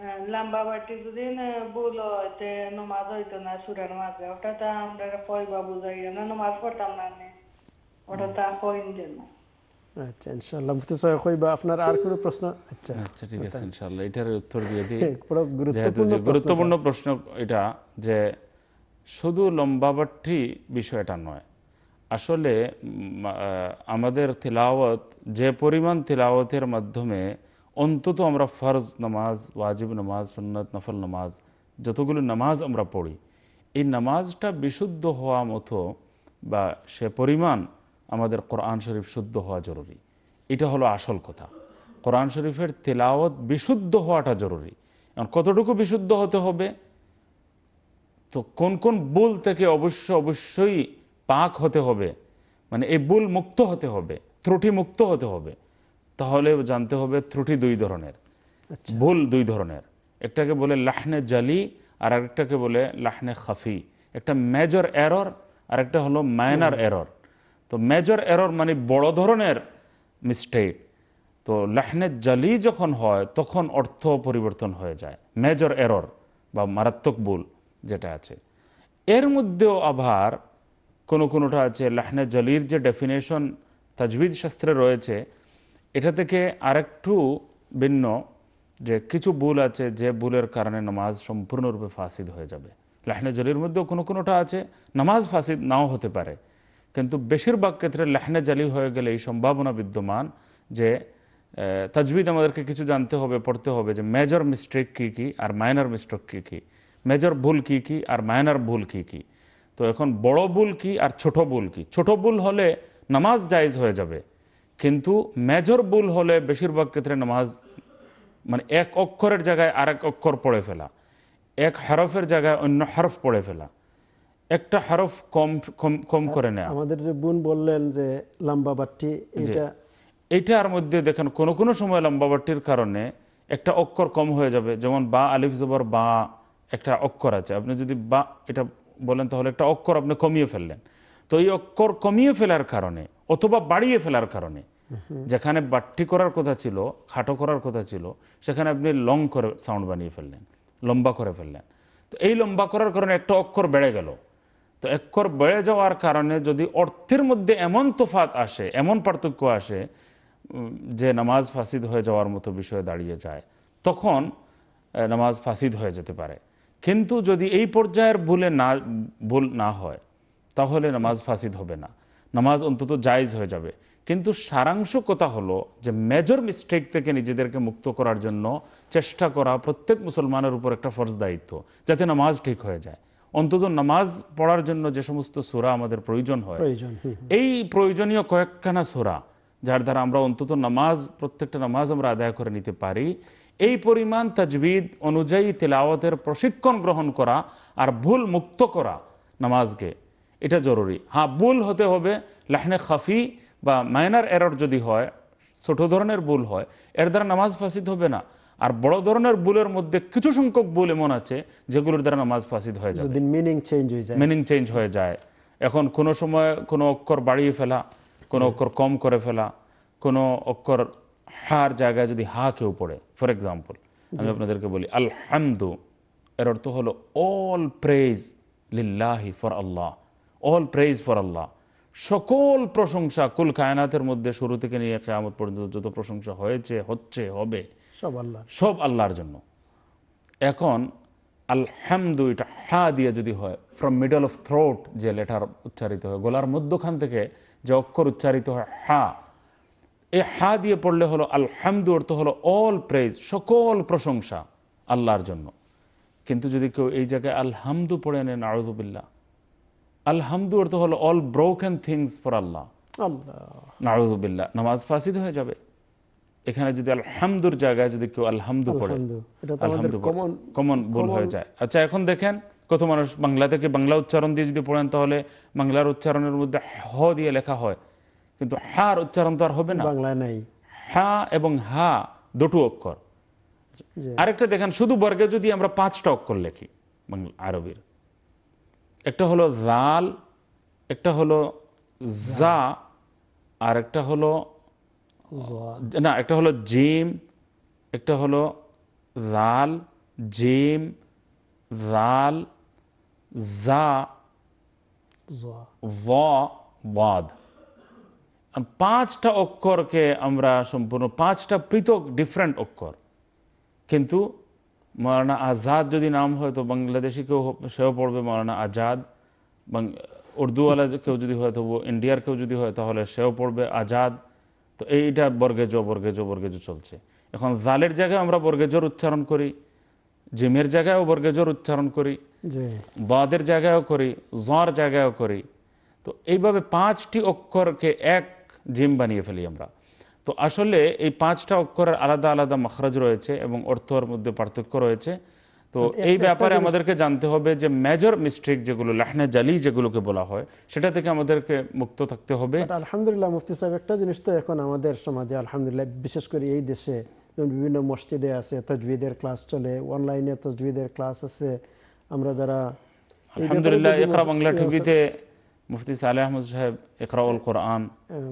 হ্যাঁ, লম্বা বাটি যদি ভুল হয় নামাজ নমাজ হইতো না সুরের মাঝে ওটা তো আমরা পয়বা বুঝাই না নমাজ পড়তাম না ওটা তা কইন যে না আচ্ছা ইনশাআল্লাহ মুফতি সাহেব আপনার আর কোনো প্রশ্ন আচ্ছা আচ্ছা ঠিক আছে ইনশাআল্লাহ এটার উত্তর দিয়ে দিই গুরুত্বপূর্ণ গুরুত্বপূর্ণ প্রশ্ন এটা যে শুধু লম্বা বাটি বিষয়টা নয় আসলে আমাদের তিলাওয়াত যে পরিমাণ তিলাওয়াতের মাধ্যমে অন্তত আমরা ফরজ নামাজ ওয়াজিব নামাজ সন্ন্যত নফল নামাজ যতগুলো নামাজ আমরা পড়ি এই নামাজটা বিশুদ্ধ হওয়া মতো বা সে পরিমাণ আমাদের কোরআন শরীফ শুদ্ধ হওয়া জরুরি এটা হলো আসল কথা কোরআন শরীফের তেলাওত বিশুদ্ধ হওয়াটা জরুরি এখন কতটুকু বিশুদ্ধ হতে হবে তো কোন কোন বুল থেকে অবশ্য অবশ্যই পাক হতে হবে মানে এই বুল মুক্ত হতে হবে ত্রুটি মুক্ত হতে হবে তাহলে জানতে হবে ত্রুটি দুই ধরনের আচ্ছা। ভুল দুই ধরনের একটাকে বলে লাহনে জালি আর আরেকটাকে বলে লাহনে খাফি একটা মেজর এরর আর একটা হলো মাইনার এরর তো মেজর এরর মানে বড় ধরনের মিস্টেক তো লাহনে জালি যখন হয় তখন অর্থ পরিবর্তন হয়ে যায় মেজর এরর বা মারাত্মক ভুল যেটা আছে এর মধ্যেও আবার কোনো কোনোটা আছে লাহনে জালির যে ডেফিনেশন তাজবিদ শাস্ত্রে রয়েছে এটা থেকে আরেকটু ভিন্ন যে কিছু ভুল আছে যে ভুলের কারণে নামাজ সম্পূর্ণরূপে ফাসিদ হয়ে যাবে লেহনে জালির মধ্যেও কোনো কোনোটা আছে নামাজ ফাসিদ নাও হতে পারে কিন্তু বেশিরভাগ ক্ষেত্রে লেহনে জালি হয়ে গেলে এই সম্ভাবনা বিদ্যমান যে তাজবিদ আমাদেরকে কিছু জানতে হবে পড়তে হবে যে মেজর মিস্টেক কী কী আর মাইনার মিস্টেক কী কী মেজর ভুল কী কী আর মাইনার ভুল কী কী তো এখন বড় ভুল কী আর ছোট ভুল কী ছোট ভুল হলে নামাজ জায়জ হয়ে যাবে কিন্তু মেজর ভুল হলে বেশিরভাগ ক্ষেত্রে নামাজ মানে এক অক্ষরের জায়গায় আরেক অক্ষর পড়ে ফেলা এক হরফের জায়গায় অন্য হরফ পড়ে ফেলা একটা হরফ কম কম করে নেয় আমাদের যে বোন বললেন যে লম্বা বাট্টি এইটার মধ্যে দেখেন কোনো কোনো সময় লম্বা বাট্টির কারণে একটা অক্ষর কম হয়ে যাবে যেমন বা আলিফ জবর বা একটা অক্ষর আছে আপনি যদি বা এটা বলেন তাহলে একটা অক্ষর আপনি কমিয়ে ফেললেন তো এই অক্ষর কমিয়ে ফেলার কারণে অথবা বাড়িয়ে ফেলার কারণে যেখানে বাট্টি করার কথা ছিল খাটো করার কথা ছিল সেখানে আপনি লং করে সাউন্ড বানিয়ে ফেললেন লম্বা করে ফেললেন তো এই লম্বা করার কারণে একটা অক্ষর বেড়ে গেল তো অক্ষর বেড়ে যাওয়ার কারণে যদি অর্থের মধ্যে এমন তোফাত আসে এমন পার্থক্য আসে যে নামাজ ফাসিদ হয়ে যাওয়ার মতো বিষয়ে দাঁড়িয়ে যায় তখন নামাজ ফাসিদ হয়ে যেতে পারে কিন্তু যদি এই পর্যায়ের ভুলে না ভুল না হয় তাহলে নামাজ ফাসিদ হবে না নামাজ অন্তত জায়জ হয়ে যাবে কিন্তু সারাংশ কথা হলো যে মেজর মিস্টেক থেকে নিজেদেরকে মুক্ত করার জন্য চেষ্টা করা প্রত্যেক মুসলমানের উপর একটা ফরজ দায়িত্ব যাতে নামাজ ঠিক হয়ে যায় অন্তত নামাজ পড়ার জন্য যে সমস্ত সোরা আমাদের প্রয়োজন হয় এই প্রয়োজনীয় কয়েকখানা সোরা যার দ্বারা আমরা অন্তত নামাজ প্রত্যেকটা নামাজ আমরা আদায় করে নিতে পারি এই পরিমাণ তাজবিদ অনুযায়ী তেলাওয়াতের প্রশিক্ষণ গ্রহণ করা আর ভুল মুক্ত করা নামাজকে এটা জরুরি হ্যাঁ ভুল হতে হবে লাহনে খাফি বা মাইনার এরর যদি হয় ছোট ধরনের ভুল হয় এর দ্বারা নামাজ ফাসিদ হবে না আর বড় ধরনের ভুলের মধ্যে কিছু সংখ্যক ভুল এমন আছে যেগুলোর দ্বারা নামাজ ফাসিদ হয়ে যায় মিনিং চেঞ্জ হয়ে যায় মিনিং চেঞ্জ হয়ে যায় এখন কোনো সময় কোনো অক্ষর বাড়িয়ে ফেলা কোনো অক্ষর কম করে ফেলা কোনো অক্ষর হার জায়গায় যদি হা কেউ পড়ে ফর এক্সাম্পল আমি আপনাদেরকে বলি আলহামদু এর অর্থ হলো অল প্রেজ লিল্লাহি for Allah all praise for Allah সকল প্রশংসা কুল কায়নাথের মধ্যে শুরু থেকে নিয়ে কেয়ামত পর্যন্ত যত প্রশংসা হয়েছে হচ্ছে হবে সব আল্লাহ সব আল্লাহর জন্য এখন আলহামদু এটা হা দিয়ে যদি হয় ফ্রম মিডল অফ থ্রোট যে লেটার উচ্চারিত হয় গলার মধ্যখান থেকে যে অক্ষর উচ্চারিত হয় হা এই হা দিয়ে পড়লে হলো আলহামদু অর্থ হলো অল প্রেজ সকল প্রশংসা আল্লাহর জন্য কিন্তু যদি কেউ এই জায়গায় আলহামদু পড়ে নেন আরজুবিল্লা আলহামদু অর্থ হলো all broken things for Allah নাউজুবিল্লাহ নামাজ ফাসিদ হয়ে যাবে এখানে যদি আলহামদুর জায়গায় যদি কেউ আলহামদু পড়ে আলহামদু কমন ভুল হয়ে যায় আচ্ছা এখন দেখেন কত মানুষ বাংলা থেকে বাংলা উচ্চারণ দিয়ে যদি পড়েন তাহলে বাংলার উচ্চারণের মধ্যে হ দিয়ে লেখা হয় কিন্তু হার উচ্চারণ তো আর হবে না বাংলায় নাই হা এবং হা দুটো অক্ষর আরেকটা দেখেন শুধু বর্গে যদি আমরা পাঁচটা অক্ষর লেখি বাংলা আরবির একটা হলো জাল একটা হলো জা আর একটা হলো না একটা হলো জিম একটা হলো জাল জিম জাল জা বাদ পাঁচটা অক্ষরকে আমরা সম্পূর্ণ পাঁচটা পৃথক ডিফারেন্ট অক্ষর কিন্তু মারানা আজাদ যদি নাম হয় তো বাংলাদেশি কেউ সেও পড়বে মারানা আজাদ উর্দুওয়ালা কেউ যদি হয় তবু ইন্ডিয়ার কেউ যদি হয় তাহলে সেও পড়বে আজাদ তো এইটা বর্গেজ বর্গেজ বর্গেজ চলছে এখন জালের জায়গায় আমরা বর্গেজর উচ্চারণ করি জিমের জায়গায়ও বর্গেজর উচ্চারণ করি বাদের জায়গায়ও করি জঁর জায়গায়ও করি তো এইভাবে পাঁচটি অক্ষরকে এক জিম বানিয়ে ফেলি আমরা তো আসলে এই পাঁচটা অক্ষরের আলাদা আলাদা মখরাজ রয়েছে এবং অর্থর মধ্যে পার্থক্য রয়েছে তো এই ব্যাপারে আমাদেরকে জানতে হবে যে মেজর মিস্টেক যেগুলো লাহনে জালি যেগুলোকে বলা হয় সেটা থেকে আমাদেরকে মুক্ত থাকতে হবে আলহামদুলিল্লাহ মুফতি সাহেব একটা জিনিস তো এখন আমাদের সমাজে আলহামদুলিল্লাহ বিশেষ করে এই দেশে বিভিন্ন মসজিদে আছে তজবিদের ক্লাস চলে অনলাইনে তজবিদের ক্লাস আছে আমরা যারা আলহামদুলিল্লাহ ইকরা বাংলা টিভিতে মুফতি সালে আহমদ সাহেব ইকরাউল কোরআন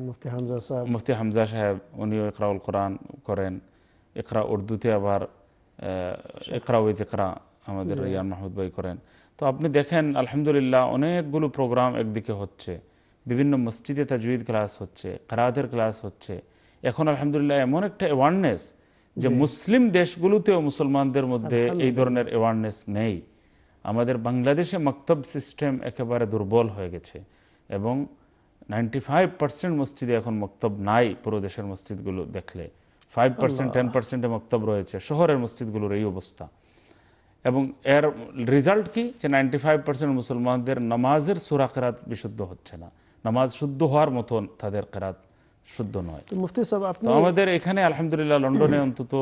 মুফতি হামজা সাহেব মুফতি হামজা সাহেব উনিও ইকরাউল কোরআন করেন ইকরা উর্দুতে আবার ইকরা উইথ ইকরা আমাদের রিয়ান মাহমুদ ভাই করেন তো আপনি দেখেন আলহামদুলিল্লাহ অনেকগুলো প্রোগ্রাম একদিকে হচ্ছে বিভিন্ন মসজিদে তাজুইদ ক্লাস হচ্ছে কারাদের ক্লাস হচ্ছে এখন আলহামদুলিল্লাহ এমন একটা অ্যাওয়ারনেস যে মুসলিম দেশগুলোতেও মুসলমানদের মধ্যে এই ধরনের অ্যাওয়ারনেস নেই আমাদের বাংলাদেশে মক্তব সিস্টেম একেবারে দুর্বল হয়ে গেছে এবং নাইনটি ফাইভ পার্সেন্ট মসজিদে এখন মক্তব নাই পুরো দেশের মসজিদগুলো দেখলে ফাইভ পার্সেন্ট টেন পার্সেন্টে মক্তব রয়েছে শহরের মসজিদগুলোর এই অবস্থা এবং এর রেজাল্ট কি যে নাইনটি ফাইভ পার্সেন্ট মুসলমানদের নামাজের সুরা কেরাত বিশুদ্ধ হচ্ছে না নামাজ শুদ্ধ হওয়ার মতন তাদের কেরাত শুদ্ধ নয় মুফতি সাহেব আমাদের এখানে আলহামদুলিল্লাহ লন্ডনে অন্তত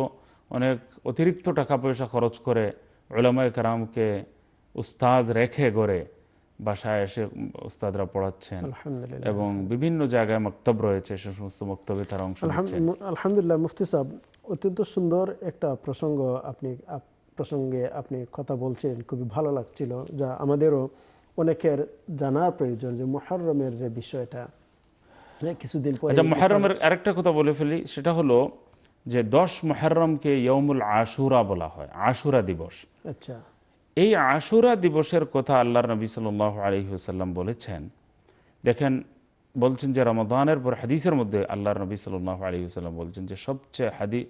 অনেক অতিরিক্ত টাকা পয়সা খরচ করে ওলামায় কারামকে উস্তাজ রেখে গড়ে বাসায় এসে উস্তাদরা পড়াচ্ছেন এবং বিভিন্ন জায়গায় মক্তব রয়েছে সে সমস্ত মক্তবে তারা অংশ আলহামদুলিল্লাহ মুফতি সাহেব অত্যন্ত সুন্দর একটা প্রসঙ্গ আপনি প্রসঙ্গে আপনি কথা বলছেন খুবই ভালো লাগছিল যা আমাদেরও অনেকের জানার প্রয়োজন যে মোহরমের যে বিষয়টা হ্যাঁ, কিছুদিন পরে আচ্ছা, মোহরমের আরেকটা কথা বলে ফেলি সেটা হলো যে দশ মোহরমকে ইয়মুল আশুরা বলা হয় আশুরা দিবস আচ্ছা এই আশুরা দিবসের কথা আল্লাহর নবী সাল্লাহ আলহিহাসাল্লাম বলেছেন দেখেন বলছেন যে রমাদানের পর হাদিসের মধ্যে আল্লাহর নবী সাল্লাহ আলহিহাসাল্লাম বলছেন যে সবচেয়ে হাদি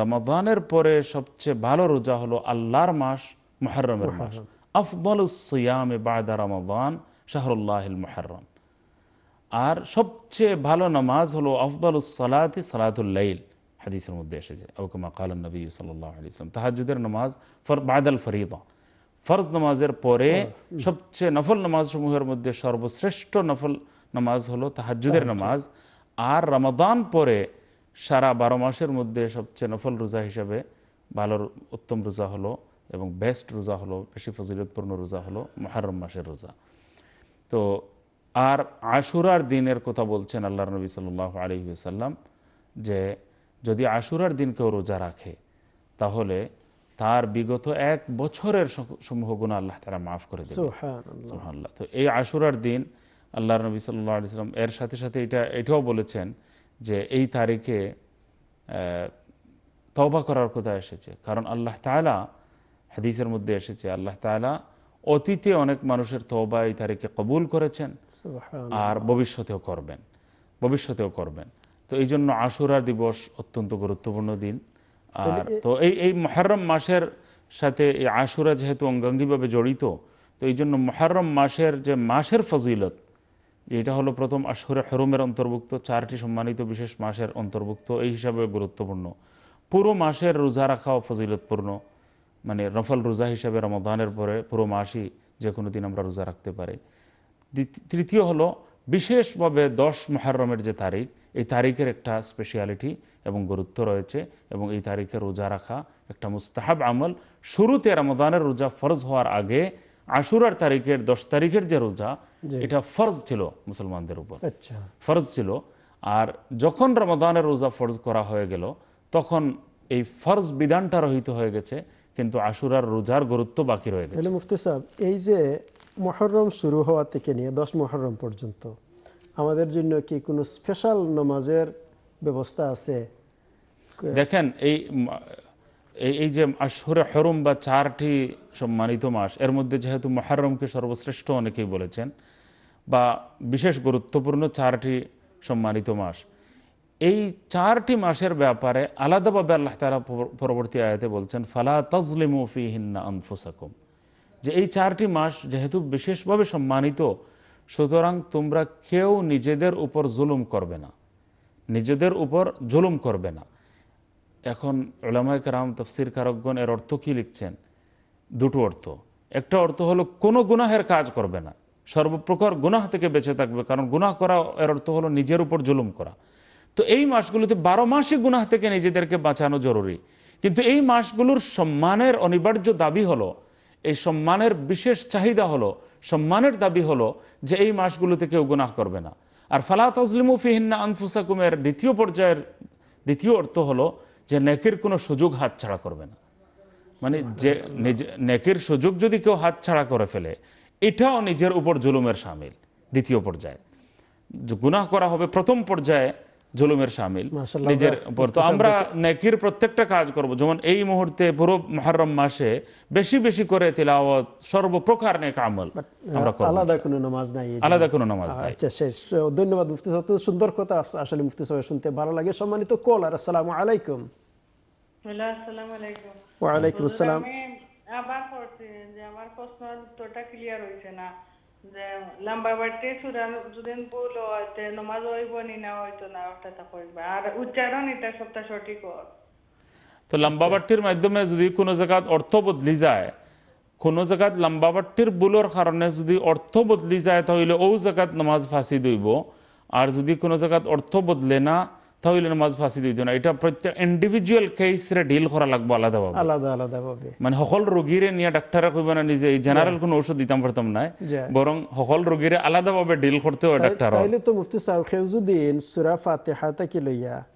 রমাদানের পরে সবচেয়ে ভালো রোজা হলো আল্লাহর মাস মহরমের মাস আফদল সিয়াম বায়দা রমাদান শাহরুল্লাহ মহরম আর সবচেয়ে ভালো নামাজ হলো আফদল সালাতি সালাতুল্লাইল হাদিসের মধ্যে এসেছে আবুকুমা কালান নবী সাল্লাহ আলি ইসলাম তাহাজুদের নামাজ ফর বাদাল ফরিদা ফরজ নামাজের পরে হ্যাঁ। সবচেয়ে নফল নামাজ সমূহের মধ্যে সর্বশ্রেষ্ঠ নফল নামাজ হলো তাহাজুদের নামাজ আর রমাদান পরে সারা বারো মাসের মধ্যে সবচেয়ে নফল রোজা হিসাবে ভালোর উত্তম রোজা হলো এবং বেস্ট রোজা হলো বেশি ফজিলতপূর্ণ রোজা হলো মহারম মাসের রোজা তো আর আশুরার দিনের কথা বলছেন আল্লাহ নবী সাল আলী সাল্লাম যে যদি আশুরার দিন কেউ রোজা রাখে তাহলে তার বিগত এক বছরের সমূহ গুণ আল্লাহ তারা মাফ করে দেবেন তো এই আশুরার দিন আল্লাহ নবী সাল্লাম এর সাথে সাথে এটা এটাও বলেছেন যে এই তারিখে তওবা করার কথা এসেছে কারণ আল্লাহ তালা হাদিসের মধ্যে এসেছে আল্লাহ তালা অতীতে অনেক মানুষের তবা এই তারিখে কবুল করেছেন আর ভবিষ্যতেও করবেন ভবিষ্যতেও করবেন তো এই জন্য আশুরা দিবস অত্যন্ত গুরুত্বপূর্ণ দিন আর মানে তো এই এই মহরম মাসের সাথে এই আশুরা যেহেতু অঙ্গাঙ্গিভাবে জড়িত তো এই জন্য মহরম মাসের যে মাসের ফজিলত এটা হলো প্রথম আশুরে হরমের অন্তর্ভুক্ত চারটি সম্মানিত বিশেষ মাসের অন্তর্ভুক্ত এই হিসাবে গুরুত্বপূর্ণ পুরো মাসের রোজা রাখাও ফজিলতপূর্ণ মানে রফল রোজা হিসাবে রমদানের পরে পুরো মাসই যে কোনো দিন আমরা রোজা রাখতে পারি তৃতীয় হলো বিশেষভাবে দশ মহরমের যে তারিখ এই তারিখের একটা স্পেশালিটি এবং গুরুত্ব রয়েছে এবং এই তারিখে রোজা রাখা একটা মুস্তাহাব আমল শুরুতে রমদানের রোজা ফরজ হওয়ার আগে আশুরার তারিখের দশ তারিখের যে রোজা এটা ফরজ ছিল মুসলমানদের উপর আচ্ছা। ফরজ ছিল আর যখন রমদানের রোজা ফরজ করা হয়ে গেল তখন এই ফরজ বিধানটা রহিত হয়ে গেছে কিন্তু আশুরার রোজার গুরুত্ব বাকি রয়ে গেছে মুফতি সাহেব এই যে মহরম শুরু হওয়া থেকে নিয়ে দশ মহরম পর্যন্ত আমাদের জন্য কি কোনো স্পেশাল নমাজের ব্যবস্থা আছে দেখেন এই এই যে আশহুরে হরম বা চারটি সম্মানিত মাস এর মধ্যে যেহেতু মহারমকে সর্বশ্রেষ্ঠ অনেকেই বলেছেন বা বিশেষ গুরুত্বপূর্ণ চারটি সম্মানিত মাস এই চারটি মাসের ব্যাপারে আলাদাভাবে আল্লাহ তারা পরবর্তী আয়াতে বলছেন ফালা তাজলিমু ফিহিন্না আনফুসাকুম যে এই চারটি মাস যেহেতু বিশেষভাবে সম্মানিত সুতরাং তোমরা কেউ নিজেদের উপর জুলুম করবে না নিজেদের উপর জুলুম করবে না এখন ওলামায় কারাম তফসির কারকগণ এর অর্থ কী লিখছেন দুটো অর্থ একটা অর্থ হলো কোনো গুনাহের কাজ করবে না সর্বপ্রকার গুনাহ থেকে বেঁচে থাকবে কারণ গুনাহ করা এর অর্থ হলো নিজের উপর জুলুম করা তো এই মাসগুলোতে বারো মাসই গুনাহ থেকে নিজেদেরকে বাঁচানো জরুরি কিন্তু এই মাসগুলোর সম্মানের অনিবার্য দাবি হলো এই সম্মানের বিশেষ চাহিদা হলো সম্মানের দাবি হলো যে এই মাসগুলোতে কেউ গুনাহ করবে না আর ফালা তজলিমু ফিহিন্না আনফুসাকুমের দ্বিতীয় পর্যায়ের দ্বিতীয় অর্থ হলো যে নেকের কোনো সুযোগ হাতছাড়া করবে না মানে যে নেকের সুযোগ যদি কেউ হাতছাড়া করে ফেলে এটাও নিজের উপর জুলুমের সামিল দ্বিতীয় পর্যায়ে গুনাহ করা হবে প্রথম পর্যায়ে জুলুমের সামিল নিজের উপর তো আমরা নেকির প্রত্যেকটা কাজ করব যেমন এই মুহূর্তে পুরো মহরম মাসে বেশি বেশি করে তিলাওয়াত সর্বপ্রকার নেক আমল আমরা করব আলাদা কোনো নামাজ নাই আলাদা কোনো নামাজ আচ্ছা, নাই আচ্ছা শেষ ধন্যবাদ মুফতি সাহেব সুন্দর কথা আসলে মুফতি সাহেব শুনতে ভালো লাগে সম্মানিত কল আর আসসালামু আলাইকুম আসসালামু আলাইকুম ওয়া আলাইকুম আসসালাম আবার করছি যে আমার প্রশ্ন উত্তরটা ক্লিয়ার হইছে না লম্বা বাড়তে সুরান যদি ভুল হয় নমাজ হইব নি না হয়তো না ওটা করবে আর উচ্চারণ এটা সবটা সঠিক তো লম্বাবাট্টির মাধ্যমে যদি কোনো জায়গাত অর্থ বদলি যায় কোনো জায়গাত লম্বাবাট্টির বুলোর কারণে যদি অর্থ বদলি যায় তাহলে ও জায়গাত নামাজ ফাঁসি দইব আর যদি কোনো জায়গাত অর্থ বদলে না তাহলে নামাজ ফাঁসি দিয়ে দিও না এটা প্রত্যেক ইন্ডিভিজুয়াল কেসরে ডিল করা লাগবে ভাবে আলাদা আলাদা ভাবে মানে সকল রোগীরে নিয়ে ডাক্তারে কইব না নিজে এই জেনারেল কোনো ঔষধ দিতাম পারতাম না বরং সকল রোগীরে ভাবে ডিল করতে হয় ডাক্তার তাহলে তো মুফতি সাহেব খেউজুদ্দিন সূরা ফাতিহা থেকে লইয়া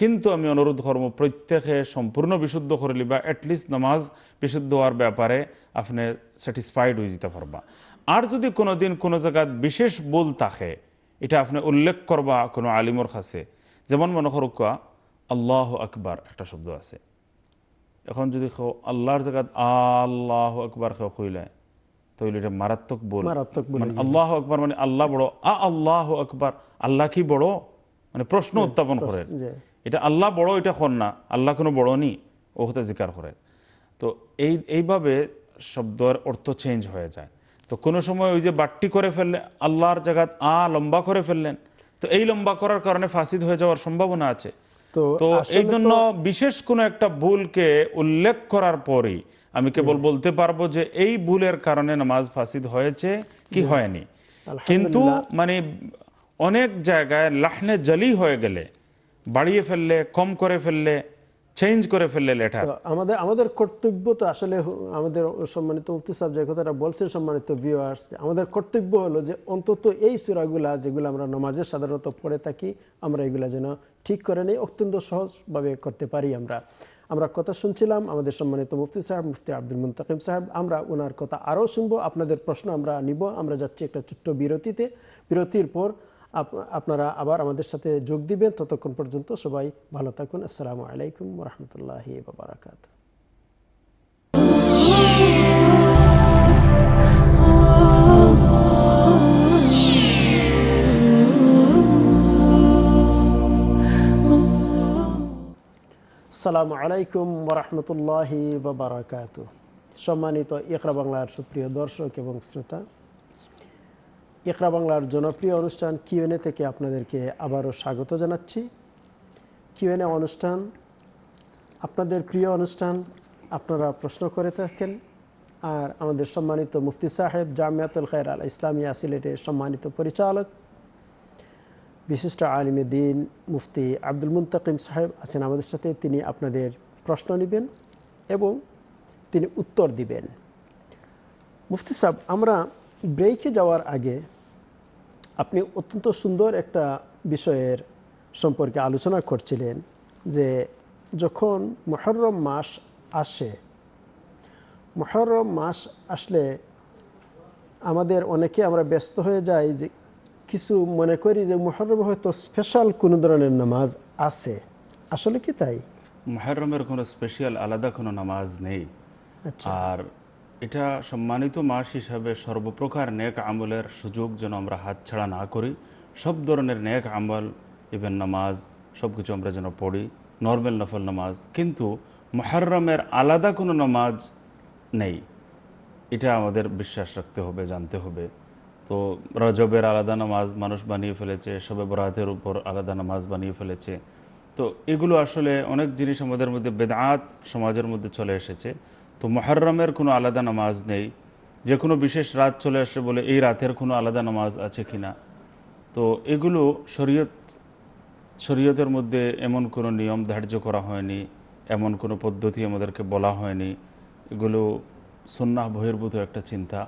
কিন্তু আমি অনুরোধ করবো প্রত্যেকে সম্পূর্ণ বিশুদ্ধ করে লিবা অ্যাটলিস্ট নামাজ বিশুদ্ধ হওয়ার ব্যাপারে আপনি স্যাটিসফাইড হয়ে যেতে পারবা আর যদি কোনো দিন কোনো জায়গা বিশেষ ভুল থাকে এটা আপনি উল্লেখ করবা কোনো আলিমর কাছে যেমন মনে করো কোয়া আল্লাহ আকবার একটা শব্দ আছে এখন যদি কেউ আল্লাহর জায়গাত আল্লাহ আকবার কেউ কইলে তাহলে এটা মারাত্মক বল মানে আল্লাহ আকবার মানে আল্লাহ বড় আ আল্লাহ আকবার আল্লাহ কি বড় মানে প্রশ্ন উত্থাপন করে এটা আল্লাহ বড় এটা হন না আল্লাহ কোনো বড় নি ও হতে জিকার করে তো এই এইভাবে শব্দের অর্থ চেঞ্জ হয়ে যায় তো কোনো সময় ওই যে বাট্টি করে ফেললে আল্লাহর জায়গা আ লম্বা করে ফেললেন তো এই লম্বা করার কারণে ফাঁসিদ হয়ে যাওয়ার সম্ভাবনা আছে তো এই জন্য বিশেষ কোনো একটা ভুলকে উল্লেখ করার পরই আমি কেবল বলতে পারবো যে এই ভুলের কারণে নামাজ ফাঁসিদ হয়েছে কি হয়নি কিন্তু মানে অনেক জায়গায় লাহনে জলি হয়ে গেলে বাড়িয়ে ফেললে কম করে ফেললে চেঞ্জ করে ফেললে লেটার আমাদের আমাদের কর্তব্য তো আসলে আমাদের সম্মানিত মুক্তি সাহেব যে কথাটা বলছে সম্মানিত ভিউয়ার্স আমাদের কর্তব্য হলো যে অন্তত এই সুরাগুলা যেগুলো আমরা নমাজে সাধারণত পড়ে থাকি আমরা এগুলা যেন ঠিক করে নিই অত্যন্ত সহজভাবে করতে পারি আমরা আমরা কথা শুনছিলাম আমাদের সম্মানিত মুফতি সাহেব মুফতি আব্দুল মুন্তাকিম সাহেব আমরা ওনার কথা আরও শুনবো আপনাদের প্রশ্ন আমরা নিব আমরা যাচ্ছি একটা ছোট্ট বিরতিতে বিরতির পর আপনারা আবার আমাদের সাথে যোগ দিবেন ততক্ষণ পর্যন্ত সবাই ভালো থাকুন আসসালামু আলাইকুম রহমতুল্লাহ বাবারাকাতু আসসালামু আলাইকুম ওরহমতুল্লাহি বারাকাতু সম্মানিত ইকরা বাংলার সুপ্রিয় দর্শক এবং শ্রোতা ইকরা বাংলার জনপ্রিয় অনুষ্ঠান কিউএনএ থেকে আপনাদেরকে আবারও স্বাগত জানাচ্ছি কিউএনএ অনুষ্ঠান আপনাদের প্রিয় অনুষ্ঠান আপনারা প্রশ্ন করে থাকেন আর আমাদের সম্মানিত মুফতি সাহেব জামিয়াতুল খায়ের আল ইসলামিয়া সিলেটের সম্মানিত পরিচালক বিশিষ্ট আলিমে দিন মুফতি আব্দুল মুন্তাকিম সাহেব আছেন আমাদের সাথে তিনি আপনাদের প্রশ্ন নেবেন এবং তিনি উত্তর দিবেন মুফতি সাহেব আমরা ব্রেকে যাওয়ার আগে আপনি অত্যন্ত সুন্দর একটা বিষয়ের সম্পর্কে আলোচনা করছিলেন যে যখন মহরম মাস আসে মহরম মাস আসলে আমাদের অনেকে আমরা ব্যস্ত হয়ে যাই যে কিছু মনে করি যে মহরম হয়তো স্পেশাল কোনো ধরনের নামাজ আছে আসলে কি তাই মহরমের কোনো স্পেশাল আলাদা কোনো নামাজ নেই আচ্ছা। আর এটা সম্মানিত মাস হিসাবে সর্বপ্রকার নেক আমলের সুযোগ যেন আমরা হাতছাড়া না করি সব ধরনের নেক আমল ইভেন নামাজ সব কিছু আমরা যেন পড়ি নর্মাল নফল নামাজ কিন্তু মহারমের আলাদা কোনো নামাজ নেই এটা আমাদের বিশ্বাস রাখতে হবে জানতে হবে তো রজবের আলাদা নামাজ মানুষ বানিয়ে ফেলেছে সবে বরাতের উপর আলাদা নামাজ বানিয়ে ফেলেছে তো এগুলো আসলে অনেক জিনিস আমাদের মধ্যে বেদাত সমাজের মধ্যে চলে এসেছে তো মহরমের কোনো আলাদা নামাজ নেই যে কোনো বিশেষ রাত চলে আসে বলে এই রাতের কোনো আলাদা নামাজ আছে কি না তো এগুলো শরীয়ত শরীয়তের মধ্যে এমন কোনো নিয়ম ধার্য করা হয়নি এমন কোনো পদ্ধতি আমাদেরকে বলা হয়নি এগুলো সন্ন্যাহ বহির্ভূত একটা চিন্তা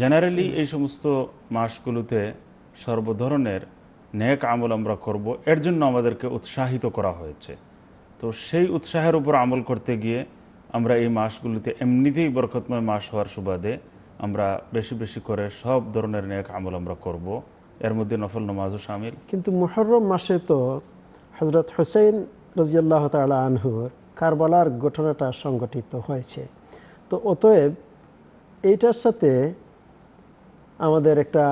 জেনারেলি এই সমস্ত মাসগুলোতে সর্বধরনের ন্যাক আমল আমরা করব এর জন্য আমাদেরকে উৎসাহিত করা হয়েছে তো সেই উৎসাহের উপর আমল করতে গিয়ে আমরা এই মাসগুলিতে এমনিতেই বরকতময় মাস হওয়ার সুবাদে আমরা বেশি বেশি করে সব ধরনের নেক আমল আমরা করব এর মধ্যে নফল নমাজও সামিল কিন্তু মোহরম মাসে তো হজরত হোসেন রাজিয়াল্লাহ তালা আনহুর কারবালার ঘটনাটা সংগঠিত হয়েছে তো অতএব এইটার সাথে আমাদের একটা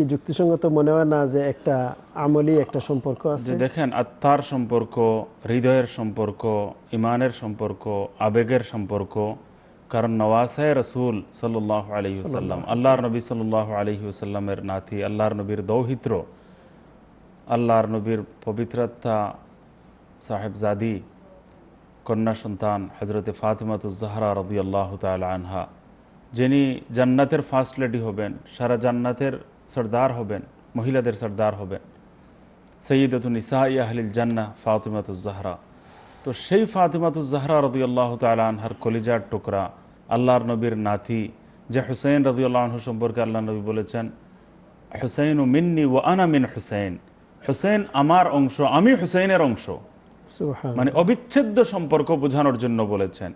কি যুক্তিসঙ্গত মনে হয় না যে একটা আমলি একটা সম্পর্ক আছে দেখেন আত্মার সম্পর্ক হৃদয়ের সম্পর্ক ইমানের সম্পর্ক আবেগের সম্পর্ক কারণ নওয়াসায় রসুল সাল্লাহ আলহিউসাল্লাম আল্লাহর নবী সাল্লাহ আলহিউসাল্লামের নাতি আল্লাহর নবীর দৌহিত্র আল্লাহর নবীর পবিত্রতা সাহেবজাদি কন্যা সন্তান হজরতে ফাতিমাতুজাহরা রবি আল্লাহ তাল আনহা যিনি জান্নাতের ফার্স্ট লেডি হবেন সারা জান্নাতের সর্দার হবেন মহিলাদের সর্দার হবেন সৈয়দাতুন ইসা ইয়াহলিল জান্না ফাতিমাতুজাহরা তো সেই ফাতিমাতুজাহরা রদিউল্লাহ আল্লাহ আনহার কলিজার টুকরা আল্লাহর নবীর নাতি যে হুসেন রদিউল্লাহ আল্লাহ সম্পর্কে আল্লাহ নবী বলেছেন হুসেন ও মিন্নি ও আনামিন হুসেন হুসেন আমার অংশ আমি হুসেনের অংশ মানে অবিচ্ছেদ্য সম্পর্ক বোঝানোর জন্য বলেছেন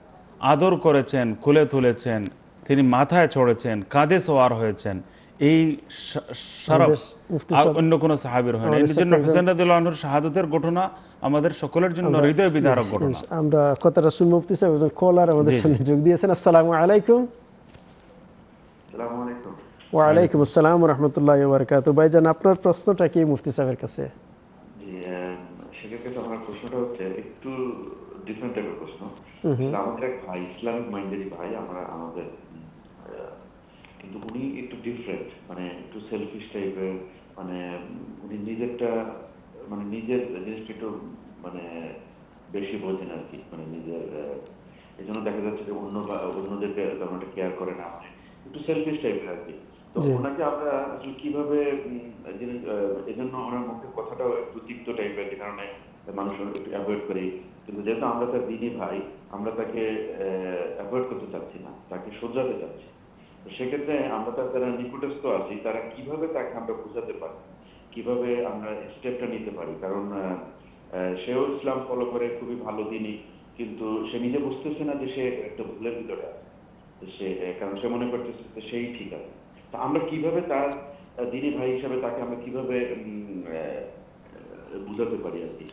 আদর করেছেন খুলে তুলেছেন তিনি মাথায় চড়েছেন কাঁধে সোয়ার হয়েছেন এই অন্য কোন সাহাবির হয় না এই জন্য হোসেন রাদুল্লাহর শাহাদতের ঘটনা আমাদের সকলের জন্য হৃদয় বিধারক ঘটনা আমরা কথা রাসুল মুফতি সাহেব একজন কলার আমাদের সঙ্গে যোগ দিয়েছেন আসসালামু আলাইকুম ওয়ালাইকুম আসসালাম রহমতুল্লাহ বারকাত ভাইজান আপনার প্রশ্নটা কি মুফতি সাহেবের কাছে একটু ডিফারেন্ট টাইপের প্রশ্ন আমাদের এক ভাই ইসলামিক মাইন্ডেরই ভাই আমরা আমাদের কিন্তু উনি একটু ডিফারেন্ট মানে একটু সেলফিশ টাইপের মানে উনি নিজেরটা মানে নিজের জিনিসটা একটু মানে বেশি বোঝেন আর কি মানে নিজের এই জন্য দেখা যাচ্ছে যে অন্য অন্যদেরকে একটা কেয়ার করে না মানে একটু সেলফিশ টাইপের আর কি তো ওনাকে আমরা আসলে কিভাবে এজন্য ওনার মুখে একটু তিক্ত টাইপের যে কারণে মানুষ একটু অ্যাভয়েড করি কিন্তু যেহেতু আমরা তার দিনই ভাই আমরা তাকে অ্যাভয়েড করতে চাচ্ছি না তাকে সোজাতে চাচ্ছি সেক্ষেত্রে আমরা তার যারা নিকটস্থ আছি তারা কিভাবে তাকে আমরা বোঝাতে পারি কিভাবে আমরা স্টেপটা নিতে পারি কারণ সেও ইসলাম ফলো করে খুবই ভালো দিনই কিন্তু সে নিজে বুঝতেছে না যে সে একটা ভুলের ভিতরে আছে সে কারণ সে মনে করতেছে যে সেই ঠিক আছে তা আমরা কিভাবে তার দিনী ভাই হিসাবে তাকে আমরা কিভাবে বুঝাতে পারি আর কি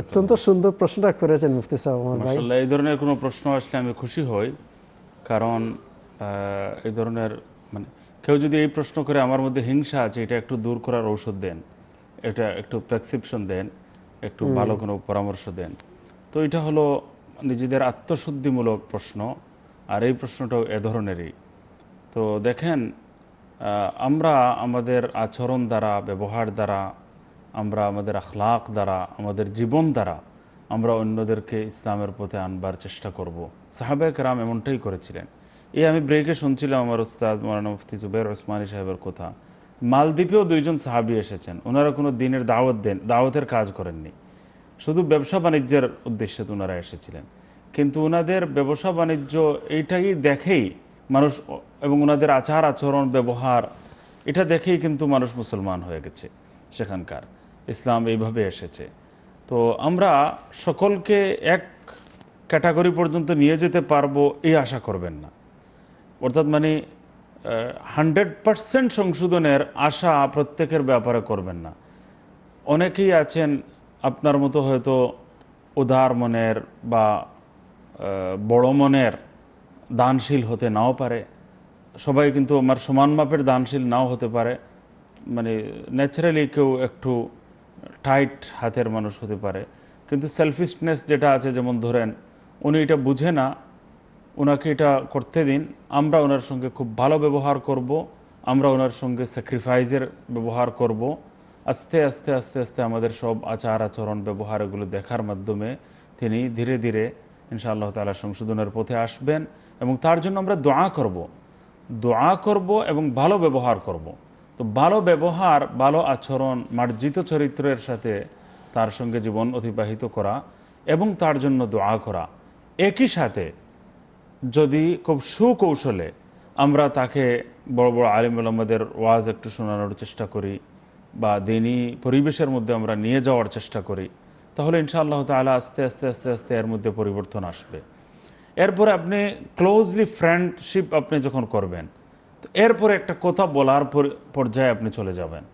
অত্যন্ত সুন্দর প্রশ্নটা করেছেন মুফতি সাহেব আমার ভাই এই ধরনের কোনো প্রশ্ন আসলে আমি খুশি হই কারণ এই ধরনের মানে কেউ যদি এই প্রশ্ন করে আমার মধ্যে হিংসা আছে এটা একটু দূর করার ঔষধ দেন এটা একটু প্রেসক্রিপশন দেন একটু ভালো কোনো পরামর্শ দেন তো এটা হলো নিজেদের আত্মশুদ্ধিমূলক প্রশ্ন আর এই প্রশ্নটাও এ ধরনেরই তো দেখেন আমরা আমাদের আচরণ দ্বারা ব্যবহার দ্বারা আমরা আমাদের আখলাক দ্বারা আমাদের জীবন দ্বারা আমরা অন্যদেরকে ইসলামের পথে আনবার চেষ্টা করব। সাহাবেক রাম এমনটাই করেছিলেন এই আমি ব্রেকে শুনছিলাম আমার উস্তাদ মৌলানা মুফতি জুবের ওসমানী সাহেবের কথা মালদ্বীপেও দুইজন সাহাবি এসেছেন ওনারা কোনো দিনের দাওয়াত দেন দাওয়াতের কাজ করেননি শুধু ব্যবসা বাণিজ্যের উদ্দেশ্যে ওনারা এসেছিলেন কিন্তু ওনাদের ব্যবসা বাণিজ্য এইটাই দেখেই মানুষ এবং ওনাদের আচার আচরণ ব্যবহার এটা দেখেই কিন্তু মানুষ মুসলমান হয়ে গেছে সেখানকার ইসলাম এইভাবে এসেছে তো আমরা সকলকে এক ক্যাটাগরি পর্যন্ত নিয়ে যেতে পারবো এই আশা করবেন না অর্থাৎ মানে হান্ড্রেড পারসেন্ট সংশোধনের আশা প্রত্যেকের ব্যাপারে করবেন না অনেকেই আছেন আপনার মতো হয়তো উদার মনের বা বড় মনের দানশীল হতে নাও পারে সবাই কিন্তু আমার সমান মাপের দানশীল নাও হতে পারে মানে ন্যাচারালি কেউ একটু টাইট হাতের মানুষ হতে পারে কিন্তু সেলফিশনেস যেটা আছে যেমন ধরেন উনি এটা বুঝে না ওনাকে এটা করতে দিন আমরা ওনার সঙ্গে খুব ভালো ব্যবহার করব আমরা ওনার সঙ্গে স্যাক্রিফাইসের ব্যবহার করব আস্তে আস্তে আস্তে আস্তে আমাদের সব আচার আচরণ ব্যবহার এগুলো দেখার মাধ্যমে তিনি ধীরে ধীরে ইনশাআল্লাহ তালা সংশোধনের পথে আসবেন এবং তার জন্য আমরা দোয়া করব দোয়া করব এবং ভালো ব্যবহার করব। তো ভালো ব্যবহার ভালো আচরণ মার্জিত চরিত্রের সাথে তার সঙ্গে জীবন অতিবাহিত করা এবং তার জন্য দোয়া করা একই সাথে যদি খুব সুকৌশলে আমরা তাকে বড় বড় আলিম আলমদের ওয়াজ একটু শোনানোর চেষ্টা করি বা দিনই পরিবেশের মধ্যে আমরা নিয়ে যাওয়ার চেষ্টা করি তাহলে ইনশাআল্লাহ তালা আস্তে আস্তে আস্তে আস্তে এর মধ্যে পরিবর্তন আসবে এরপর আপনি ক্লোজলি ফ্রেন্ডশিপ আপনি যখন করবেন এরপরে একটা কথা বলার পর্যায়ে আপনি চলে যাবেন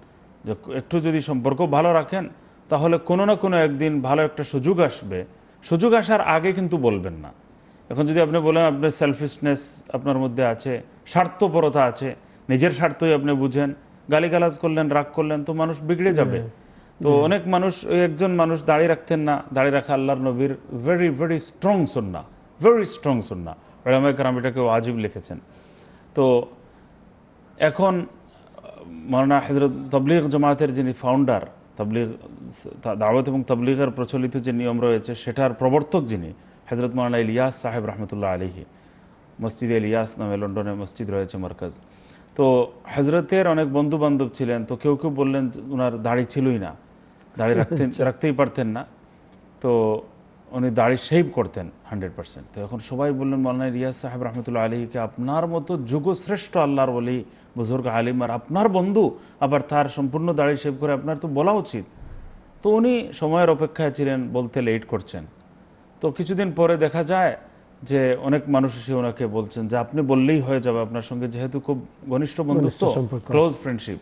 যে একটু যদি সম্পর্ক ভালো রাখেন তাহলে কোনো না কোনো একদিন ভালো একটা সুযোগ আসবে সুযোগ আসার আগে কিন্তু বলবেন না এখন যদি আপনি বলেন আপনার সেলফিশনেস আপনার মধ্যে আছে স্বার্থপরতা আছে নিজের স্বার্থই আপনি বুঝেন গালিগালাজ করলেন রাগ করলেন তো মানুষ বিগড়ে যাবে তো অনেক মানুষ একজন মানুষ দাঁড়িয়ে রাখতেন না দাঁড়িয়ে রাখা আল্লাহর নবীর ভেরি ভেরি স্ট্রং সন্না ভেরি স্ট্রং সন্না রামায় কারাম এটাকে আজীব লিখেছেন তো এখন মৌলানা হজরত তবলিগ জমাতের যিনি ফাউন্ডার তবলিগ দাওয়াত এবং তবলিগের প্রচলিত যে নিয়ম রয়েছে সেটার প্রবর্তক যিনি হজরত মৌলানা ইলিয়াস সাহেব রহমতুল্লাহ আলিহী মসজিদ ইলিয়াস নামে লন্ডনে মসজিদ রয়েছে মরকাজ তো হজরতের অনেক বন্ধু বান্ধব ছিলেন তো কেউ কেউ বললেন ওনার দাড়ি ছিলই না দাড়ি রাখতেন আচ্ছা। রাখতেই পারতেন না তো উনি দাড়ি শেভ করতেন হান্ড্রেড পার্সেন্ট তো এখন সবাই বললেন মৌলানা রিয়াজ সাহেব রহমতুল্লাহ আলীকে আপনার মতো যুগশ্রেষ্ঠ আল্লাহর বলি বুজুর্গ আলিম আর আপনার বন্ধু আবার তার সম্পূর্ণ দাঁড়িয়ে শেভ করে আপনার তো বলা উচিত তো উনি সময়ের অপেক্ষায় ছিলেন বলতে লেট করছেন তো কিছুদিন পরে দেখা যায় যে অনেক মানুষ এসে ওনাকে বলছেন যে আপনি বললেই হয়ে যাবে আপনার সঙ্গে যেহেতু খুব ঘনিষ্ঠ বন্ধুত্ব ক্লোজ ফ্রেন্ডশিপ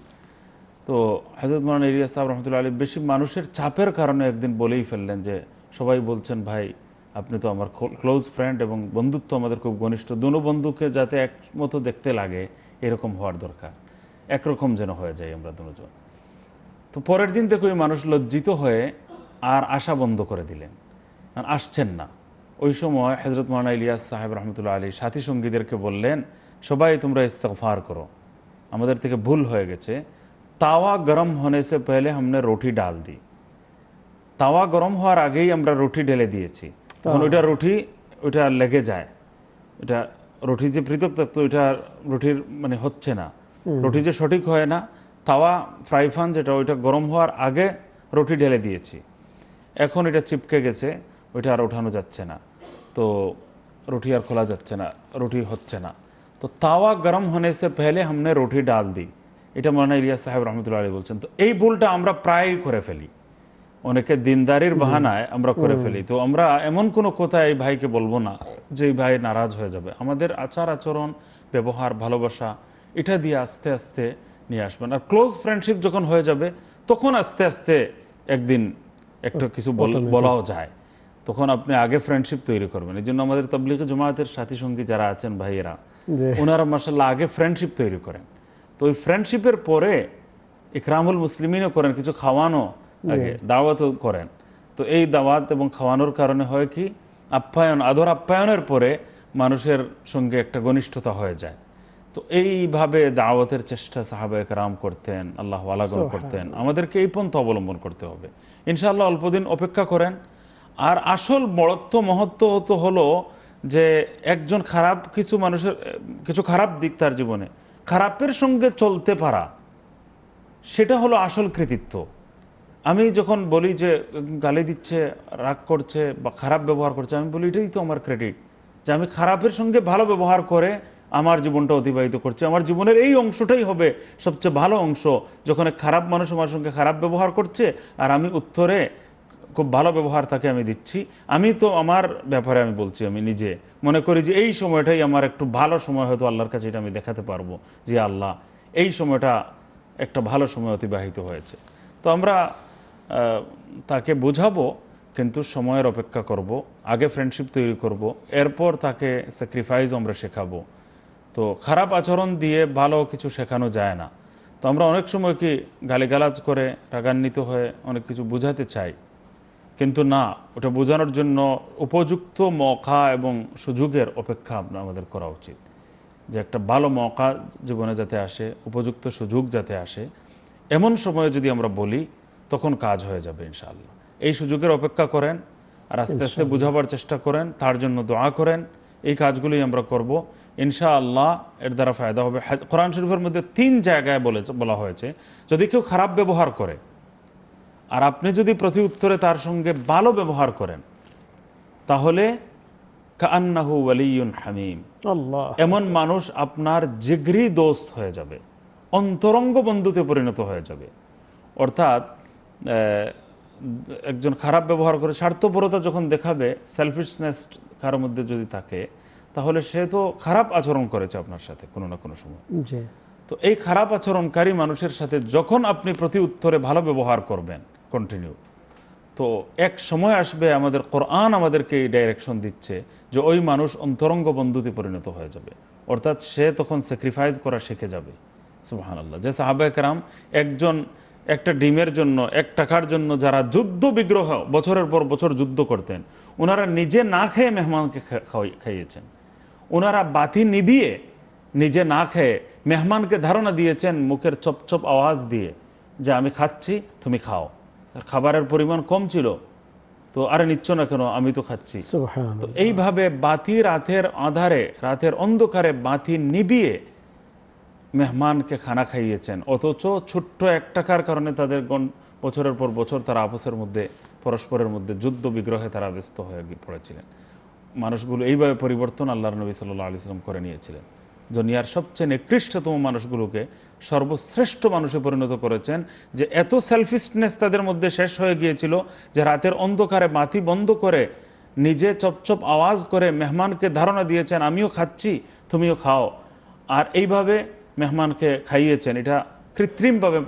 তো হাজরত মোলান এরিয়া সাহেব রহমতুল্লা আলী বেশি মানুষের চাপের কারণে একদিন বলেই ফেললেন যে সবাই বলছেন ভাই আপনি তো আমার ক্লোজ ফ্রেন্ড এবং বন্ধুত্ব আমাদের খুব ঘনিষ্ঠ দুনো বন্ধুকে যাতে একমতো দেখতে লাগে এরকম হওয়ার দরকার একরকম যেন হয়ে যায় আমরা দুজন তো পরের দিন দেখো মানুষ লজ্জিত হয়ে আর আশা বন্ধ করে দিলেন আসছেন না ওই সময় হজরত মানা ইলিয়াস সাহেব রহমতুল্লা আলী সাথী সঙ্গীদেরকে বললেন সবাই তোমরা ইস্তফার করো আমাদের থেকে ভুল হয়ে গেছে তাওয়া গরম হনে সে পেলে আমরা রুটি ডাল দি তাওয়া গরম হওয়ার আগেই আমরা রুটি ঢেলে দিয়েছি তখন ওইটা রুটি ওইটা লেগে যায় ওটা রুটি যে পৃথক থাকতো ওইটা রুটির মানে হচ্ছে না রুটি যে সঠিক হয় না তাওয়া ফ্রাইফান যেটা ওইটা গরম হওয়ার আগে রুটি ঢেলে দিয়েছি এখন এটা চিপকে গেছে ওইটা আর ওঠানো যাচ্ছে না তো রুটি আর খোলা যাচ্ছে না রুটি হচ্ছে না তো তাওয়া গরম হনে সে পেলে আমরা রুটি ডাল দিই এটা মৌলানা ইলিয়াস সাহেব রহমতুল্লাহ আলী বলছেন তো এই ভুলটা আমরা প্রায়ই করে ফেলি অনেকে দিনদারির বাহানায় আমরা করে ফেলি তো আমরা এমন কোনো কথা এই ভাইকে বলবো না যে এই ভাই নারাজ হয়ে যাবে আমাদের আচার আচরণ ব্যবহার ভালোবাসা এটা দিয়ে আস্তে আস্তে নিয়ে আসবেন আর ক্লোজ ফ্রেন্ডশিপ যখন হয়ে যাবে তখন আস্তে আস্তে একদিন একটা কিছু বলাও যায় তখন আপনি আগে ফ্রেন্ডশিপ তৈরি করবেন এই জন্য আমাদের তবলিগ জমায়েতের সাথী সঙ্গী যারা আছেন ভাইয়েরা ওনারা মাসাল্লাহ আগে ফ্রেন্ডশিপ তৈরি করেন তো ওই ফ্রেন্ডশিপের পরে ইকরামুল মুসলিমিনও করেন কিছু খাওয়ানো আগে দাওয়াত করেন তো এই দাওয়াত এবং খাওয়ানোর কারণে হয় কি আপ্যায়ন আদর আপ্যায়নের পরে মানুষের সঙ্গে একটা ঘনিষ্ঠতা হয়ে যায় তো এইভাবে দাওয়াতের চেষ্টা সাহাবা একরাম করতেন আল্লাহ আলাগন করতেন আমাদেরকে এই পন্থা অবলম্বন করতে হবে ইনশাআল্লাহ অল্পদিন অপেক্ষা করেন আর আসল বড়ত্ব মহত্ব তো হলো যে একজন খারাপ কিছু মানুষের কিছু খারাপ দিক তার জীবনে খারাপের সঙ্গে চলতে পারা সেটা হলো আসল কৃতিত্ব আমি যখন বলি যে গালি দিচ্ছে রাগ করছে বা খারাপ ব্যবহার করছে আমি বলি এটাই তো আমার ক্রেডিট যে আমি খারাপের সঙ্গে ভালো ব্যবহার করে আমার জীবনটা অতিবাহিত করছে আমার জীবনের এই অংশটাই হবে সবচেয়ে ভালো অংশ যখন খারাপ মানুষ আমার সঙ্গে খারাপ ব্যবহার করছে আর আমি উত্তরে খুব ভালো ব্যবহার তাকে আমি দিচ্ছি আমি তো আমার ব্যাপারে আমি বলছি আমি নিজে মনে করি যে এই সময়টাই আমার একটু ভালো সময় হয়তো আল্লাহর কাছে এটা আমি দেখাতে পারবো যে আল্লাহ এই সময়টা একটা ভালো সময় অতিবাহিত হয়েছে তো আমরা তাকে বোঝাবো কিন্তু সময়ের অপেক্ষা করব আগে ফ্রেন্ডশিপ তৈরি করব এরপর তাকে স্যাক্রিফাইস আমরা শেখাবো তো খারাপ আচরণ দিয়ে ভালো কিছু শেখানো যায় না তো আমরা অনেক সময় কি গালিগালাজ করে রাগান্বিত হয়ে অনেক কিছু বোঝাতে চাই কিন্তু না ওটা বোঝানোর জন্য উপযুক্ত মকা এবং সুযোগের অপেক্ষা আমাদের করা উচিত যে একটা ভালো মকা জীবনে যাতে আসে উপযুক্ত সুযোগ যাতে আসে এমন সময়ে যদি আমরা বলি তখন কাজ হয়ে যাবে ইনশাআল্লাহ এই সুযোগের অপেক্ষা করেন আর আস্তে আস্তে বুঝাবার চেষ্টা করেন তার জন্য দোয়া করেন এই কাজগুলোই আমরা করব ইনশা আল্লাহ এর দ্বারা ফায়দা হবে কোরআন শরীফের মধ্যে তিন জায়গায় বলে বলা হয়েছে যদি কেউ খারাপ ব্যবহার করে আর আপনি যদি প্রতি উত্তরে তার সঙ্গে ভালো ব্যবহার করেন তাহলে হামিম এমন মানুষ আপনার জিগরি দোস্ত হয়ে যাবে অন্তরঙ্গ বন্ধুতে পরিণত হয়ে যাবে অর্থাৎ একজন খারাপ ব্যবহার করে স্বার্থপরতা যখন দেখাবে সেলফিশনেস কারোর মধ্যে যদি থাকে তাহলে সে তো খারাপ আচরণ করেছে আপনার সাথে কোনো না কোনো সময় তো এই খারাপ আচরণকারী মানুষের সাথে যখন আপনি প্রতি উত্তরে ভালো ব্যবহার করবেন কন্টিনিউ তো এক সময় আসবে আমাদের কোরআন আমাদেরকে এই ডাইরেকশন দিচ্ছে যে ওই মানুষ অন্তরঙ্গ বন্ধুতে পরিণত হয়ে যাবে অর্থাৎ সে তখন স্যাক্রিফাইস করা শিখে যাবে সুবাহান আল্লাহ যে সাহাবেকরাম একজন একটা ডিমের জন্য এক টাকার জন্য যারা যুদ্ধ বিগ্রহ বছরের পর বছর যুদ্ধ করতেন ওনারা নিজে না খেয়ে মেহমানকে খাইয়েছেন ওনারা বাতি নিবিয়ে নিজে না খেয়ে মেহমানকে ধারণা দিয়েছেন মুখের চপ আওয়াজ দিয়ে যে আমি খাচ্ছি তুমি খাও আর খাবারের পরিমাণ কম ছিল তো আরে নিচ্ছ না কেন আমি তো খাচ্ছি তো এইভাবে বাতি রাতের আধারে রাতের অন্ধকারে বাতি নিবিয়ে মেহমানকে খানা খাইয়েছেন অথচ ছোট্ট এক টাকার কারণে তাদের গণ বছরের পর বছর তারা আপসের মধ্যে পরস্পরের মধ্যে যুদ্ধ বিগ্রহে তারা ব্যস্ত হয়ে পড়েছিলেন মানুষগুলো এইভাবে পরিবর্তন আল্লাহর নবী সাল্লাহ আলি সাল্লাম করে নিয়েছিলেন দুনিয়ার সবচেয়ে নিকৃষ্টতম মানুষগুলোকে সর্বশ্রেষ্ঠ মানুষে পরিণত করেছেন যে এত সেলফিশনেস তাদের মধ্যে শেষ হয়ে গিয়েছিল যে রাতের অন্ধকারে মাথি বন্ধ করে নিজে চপচপ আওয়াজ করে মেহমানকে ধারণা দিয়েছেন আমিও খাচ্ছি তুমিও খাও আর এইভাবে মেহমানকে খাইয়েছেন এটা কৃত্রিমভাবে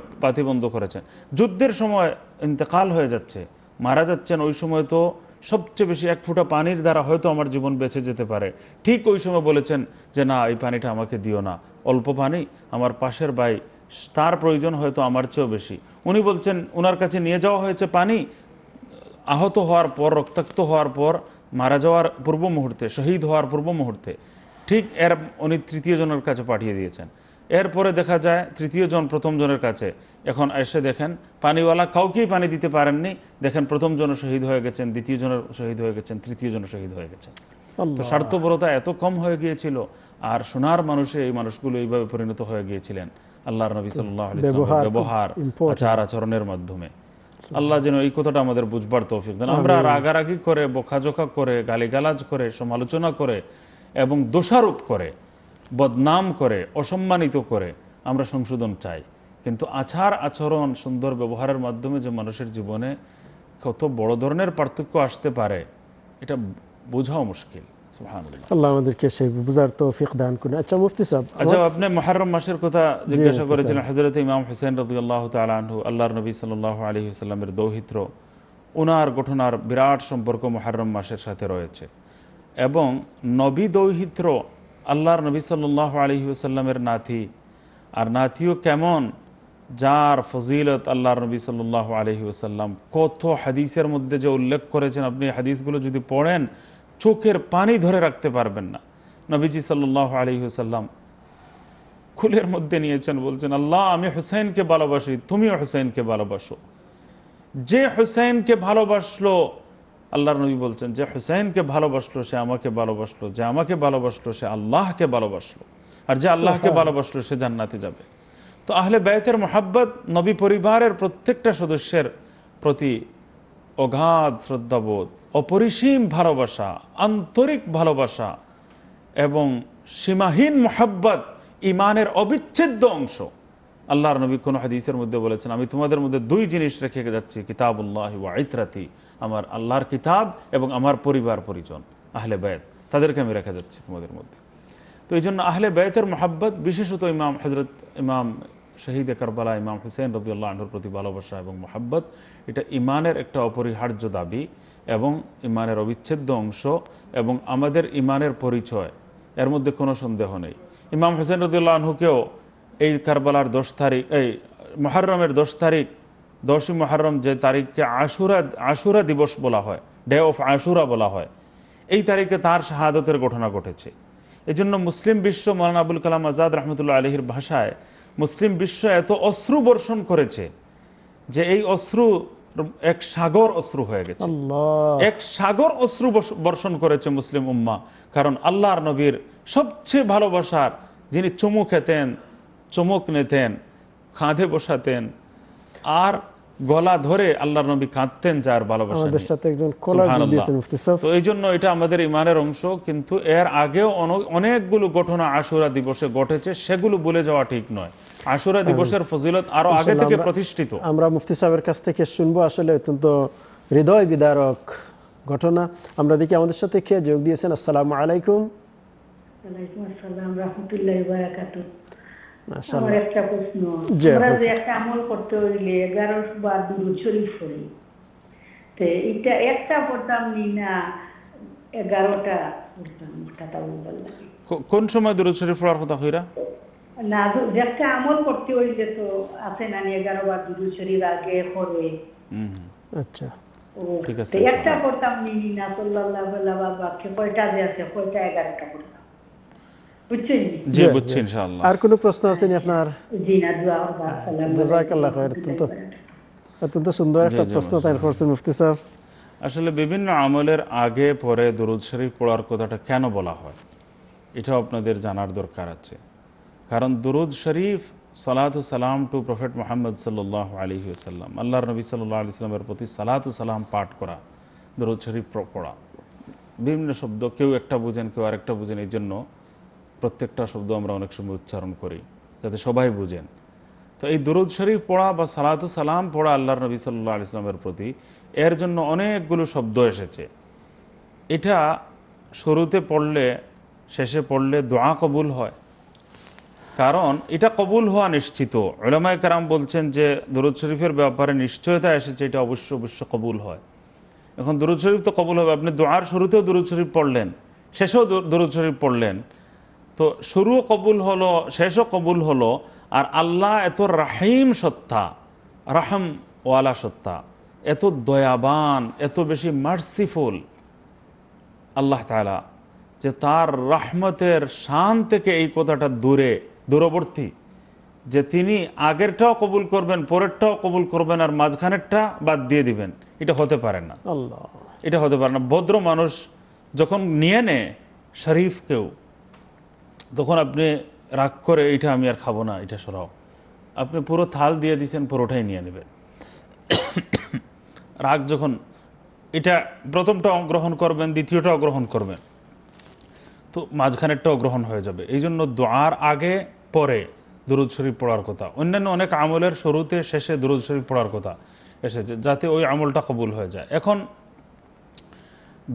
বন্ধ করেছেন যুদ্ধের সময় ইন্তেকাল হয়ে যাচ্ছে মারা যাচ্ছেন ওই সময় তো সবচেয়ে বেশি এক ফুটা পানির দ্বারা হয়তো আমার জীবন বেঁচে যেতে পারে ঠিক ওই সময় বলেছেন যে না এই পানিটা আমাকে দিও না অল্প পানি আমার পাশের ভাই তার প্রয়োজন হয়তো আমার চেয়েও বেশি উনি বলছেন ওনার কাছে নিয়ে যাওয়া হয়েছে পানি আহত হওয়ার পর রক্তাক্ত হওয়ার পর মারা যাওয়ার পূর্ব মুহূর্তে শহীদ হওয়ার পূর্ব মুহূর্তে ঠিক এর উনি তৃতীয় জনের কাছে পাঠিয়ে দিয়েছেন এরপরে দেখা যায় তৃতীয় জন প্রথম জনের কাছে এখন এসে দেখেন পানিওয়ালা কাউকেই পানি দিতে পারেননি দেখেন প্রথম জন শহীদ হয়ে গেছেন দ্বিতীয় জনের শহীদ হয়ে গেছেন তৃতীয় জন শহীদ হয়ে গেছেন তো স্বার্থপরতা এত কম হয়ে গিয়েছিল আর সোনার মানুষে এই মানুষগুলো এইভাবে পরিণত হয়ে গিয়েছিলেন আল্লাহর নবী সাল্লাম ব্যবহার আচার আচরণের মাধ্যমে আল্লাহ যেন এই কথাটা আমাদের বুঝবার তৌফিক দেন আমরা রাগারাগি করে বোখাজোখা করে গালিগালাজ করে সমালোচনা করে এবং দোষারোপ করে বদনাম করে অসম্মানিত করে আমরা সংশোধন চাই কিন্তু আচার আচরণ সুন্দর ব্যবহারের মাধ্যমে যে মানুষের জীবনে কত বড় ধরনের পার্থক্য আসতে পারে এটা বোঝাও মুশকিল আচ্ছা, আচ্ছা, আপনি মাসের কথা জিজ্ঞাসা ইমাম বিরাট সম্পর্ক মুহররম মাসের সাথে রয়েছে এবং নবী দৌহিত্র আল্লাহর নবী সাল্লাহ আলহিউসাল্লামের নাতি আর নাতিও কেমন যার ফজিলত আল্লাহর নবী সাল্লাহ আলহিউসাল্লাম কত হাদিসের মধ্যে যে উল্লেখ করেছেন আপনি হাদিসগুলো যদি পড়েন চোখের পানি ধরে রাখতে পারবেন না নবীজি সাল্লাহ আলহিউসাল্লাম খুলের মধ্যে নিয়েছেন বলছেন আল্লাহ আমি হুসাইনকে ভালোবাসি তুমিও হুসাইনকে ভালোবাসো যে হুসাইনকে ভালোবাসলো আল্লাহর নবী বলছেন যে হুসাইনকে ভালোবাসলো সে আমাকে ভালোবাসলো যে আমাকে ভালোবাসলো সে আল্লাহকে ভালোবাসলো আর যে আল্লাহকে ভালোবাসলো সে জান্নাতে যাবে তো আহলে ব্যয়েতের মোহাব্বত নবী পরিবারের প্রত্যেকটা সদস্যের প্রতি অগাধ শ্রদ্ধাবোধ অপরিসীম ভালোবাসা আন্তরিক ভালোবাসা এবং সীমাহীন মোহাব্বত ইমানের অবিচ্ছেদ্য অংশ আল্লাহর নবী কোনো হাদিসের মধ্যে বলেছেন আমি তোমাদের মধ্যে দুই জিনিস রেখে যাচ্ছি কিতাবুল্লাহ ওয়াইতরাতি আমার আল্লাহর কিতাব এবং আমার পরিবার পরিজন আহলে বায়ত তাদেরকে আমি রেখা যাচ্ছি তোমাদের মধ্যে তো এই জন্য আহলে বায়তের মহাব্বত বিশেষত ইমাম হজরত ইমাম শহীদ কারবালা ইমাম হুসেন রবিউল্লাহ আনহুর প্রতি ভালোবাসা এবং মহাব্বত এটা ইমানের একটা অপরিহার্য দাবি এবং ইমানের অবিচ্ছেদ্য অংশ এবং আমাদের ইমানের পরিচয় এর মধ্যে কোনো সন্দেহ নেই ইমাম হুসেন রদুল্লাহ আনহুকেও এই কারবালার দশ তারিখ এই মহারমের দশ তারিখ দশই মহারম যে তারিখকে আশুরা আশুরা দিবস বলা হয় ডে অফ আশুরা বলা হয় এই তারিখে তার শাহাদতের ঘটনা ঘটেছে এজন্য মুসলিম বিশ্ব মৌলানা আবুল কালাম আজাদ রহমতুল্লাহ আলহির ভাষায় মুসলিম বিশ্ব এত অশ্রু বর্ষণ করেছে যে এই অশ্রু এক সাগর অশ্রু হয়ে গেছে এক সাগর অশ্রু বর্ষণ করেছে মুসলিম উম্মা কারণ আল্লাহর নবীর সবচেয়ে ভালোবাসার যিনি চুমু খেতেন চুমুক নিতেন কাঁধে বসাতেন আর গলা ধরে আল্লাহর নবী কাঁদতেন যার ভালোবাসা এই জন্য এটা আমাদের ইমানের অংশ কিন্তু এর আগেও অনেকগুলো ঘটনা আশুরা দিবসে ঘটেছে সেগুলো বলে যাওয়া ঠিক নয় আশুরা দিবসের ফজিলত আরো আগে থেকে প্রতিষ্ঠিত আমরা মুফতি সাহেবের কাছ থেকে শুনবো আসলে অত্যন্ত হৃদয় বিদারক ঘটনা আমরা দেখি আমাদের সাথে কে যোগ দিয়েছেন আসসালাম আলাইকুম ওয়ালাইকুম আসসালাম রাহমাতুল্লাহি আমার একটা প্রশ্ন আমরা যে একটা আমল করতে হইলে এগারো দুরুদ শরীফ তো এটা একটা পড়তাম নি না এগারোটা পড়তাম কোন সময় দুরুদ শরীফ পড়ার কথা হইরা না একটা আমল করতে হইলে তো আছে না এগারো বার দুরুদ শরীফ আগে করে আচ্ছা ঠিক আছে আচ্ছা। একটা পড়তাম নি না সাল্লাল্লাহু আলাইহি ওয়া সাল্লাম কয়টা আছে কয়টা এগারোটা পড়তাম আর প্রশ্ন আপনার আচ্ছা, অত্যন্ত সুন্দর একটা প্রশ্ন করছেন মুফতি আসলে বিভিন্ন আমলের আগে পরে দরুদ শরীফ পড়ার কথাটা কেন বলা হয় আপনাদের জানার দরকার আছে কারণ দরুদ শরীফ সালাত সালাম টু প্রফেট মোহাম্মদ সাল্লাহ আলী সাল্লাম আল্লাহর নবী সাল্লাহ প্রতি সালাত সালাম পাঠ করা দরুদ শরীফ পড়া বিভিন্ন শব্দ কেউ একটা বুঝেন কেউ আরেকটা বুঝেন এই জন্য প্রত্যেকটা শব্দ আমরা অনেক সময় উচ্চারণ করি যাতে সবাই বুঝেন তো এই দুরুদ শরীফ পড়া বা সালাত সালাম পড়া আল্লাহর নবী সাল্লাহ ইসলামের প্রতি এর জন্য অনেকগুলো শব্দ এসেছে এটা শুরুতে পড়লে শেষে পড়লে দোয়া কবুল হয় কারণ এটা কবুল হওয়া নিশ্চিত ওলামায় কারাম বলছেন যে দরুদ শরীফের ব্যাপারে নিশ্চয়তা এসেছে এটা অবশ্য অবশ্য কবুল হয় এখন দরুদ শরীফ তো কবুল হবে আপনি দোয়ার শুরুতেও দরুদ শরীফ পড়লেন শেষেও দরুদ শরীফ পড়লেন তো শুরু কবুল হলো শেষও কবুল হলো আর আল্লাহ এত রাহিম সত্তা রাহম ওয়ালা সত্তা এত দয়াবান এত বেশি মার্সিফুল আল্লাহ তালা যে তার রাহমতের শান থেকে এই কথাটা দূরে দূরবর্তী যে তিনি আগেরটাও কবুল করবেন পরেরটাও কবুল করবেন আর মাঝখানেরটা বাদ দিয়ে দিবেন এটা হতে পারে না আল্লাহ এটা হতে পারে না ভদ্র মানুষ যখন নিয়ে নেয় শরীফকেও তখন আপনি রাগ করে এটা আমি আর খাবো না এটা সরাও আপনি পুরো থাল দিয়ে দিচ্ছেন পুরোটাই নিয়ে নেবেন রাগ যখন এটা প্রথমটা অগ্রহণ করবেন দ্বিতীয়টা অগ্রহণ করবেন তো মাঝখানেরটাও গ্রহণ হয়ে যাবে এই জন্য দোয়ার আগে পরে দুরুদ শরীফ পড়ার কথা অন্যান্য অনেক আমলের শুরুতে শেষে দুরুদ শরীফ পড়ার কথা এসেছে যাতে ওই আমলটা কবুল হয়ে যায় এখন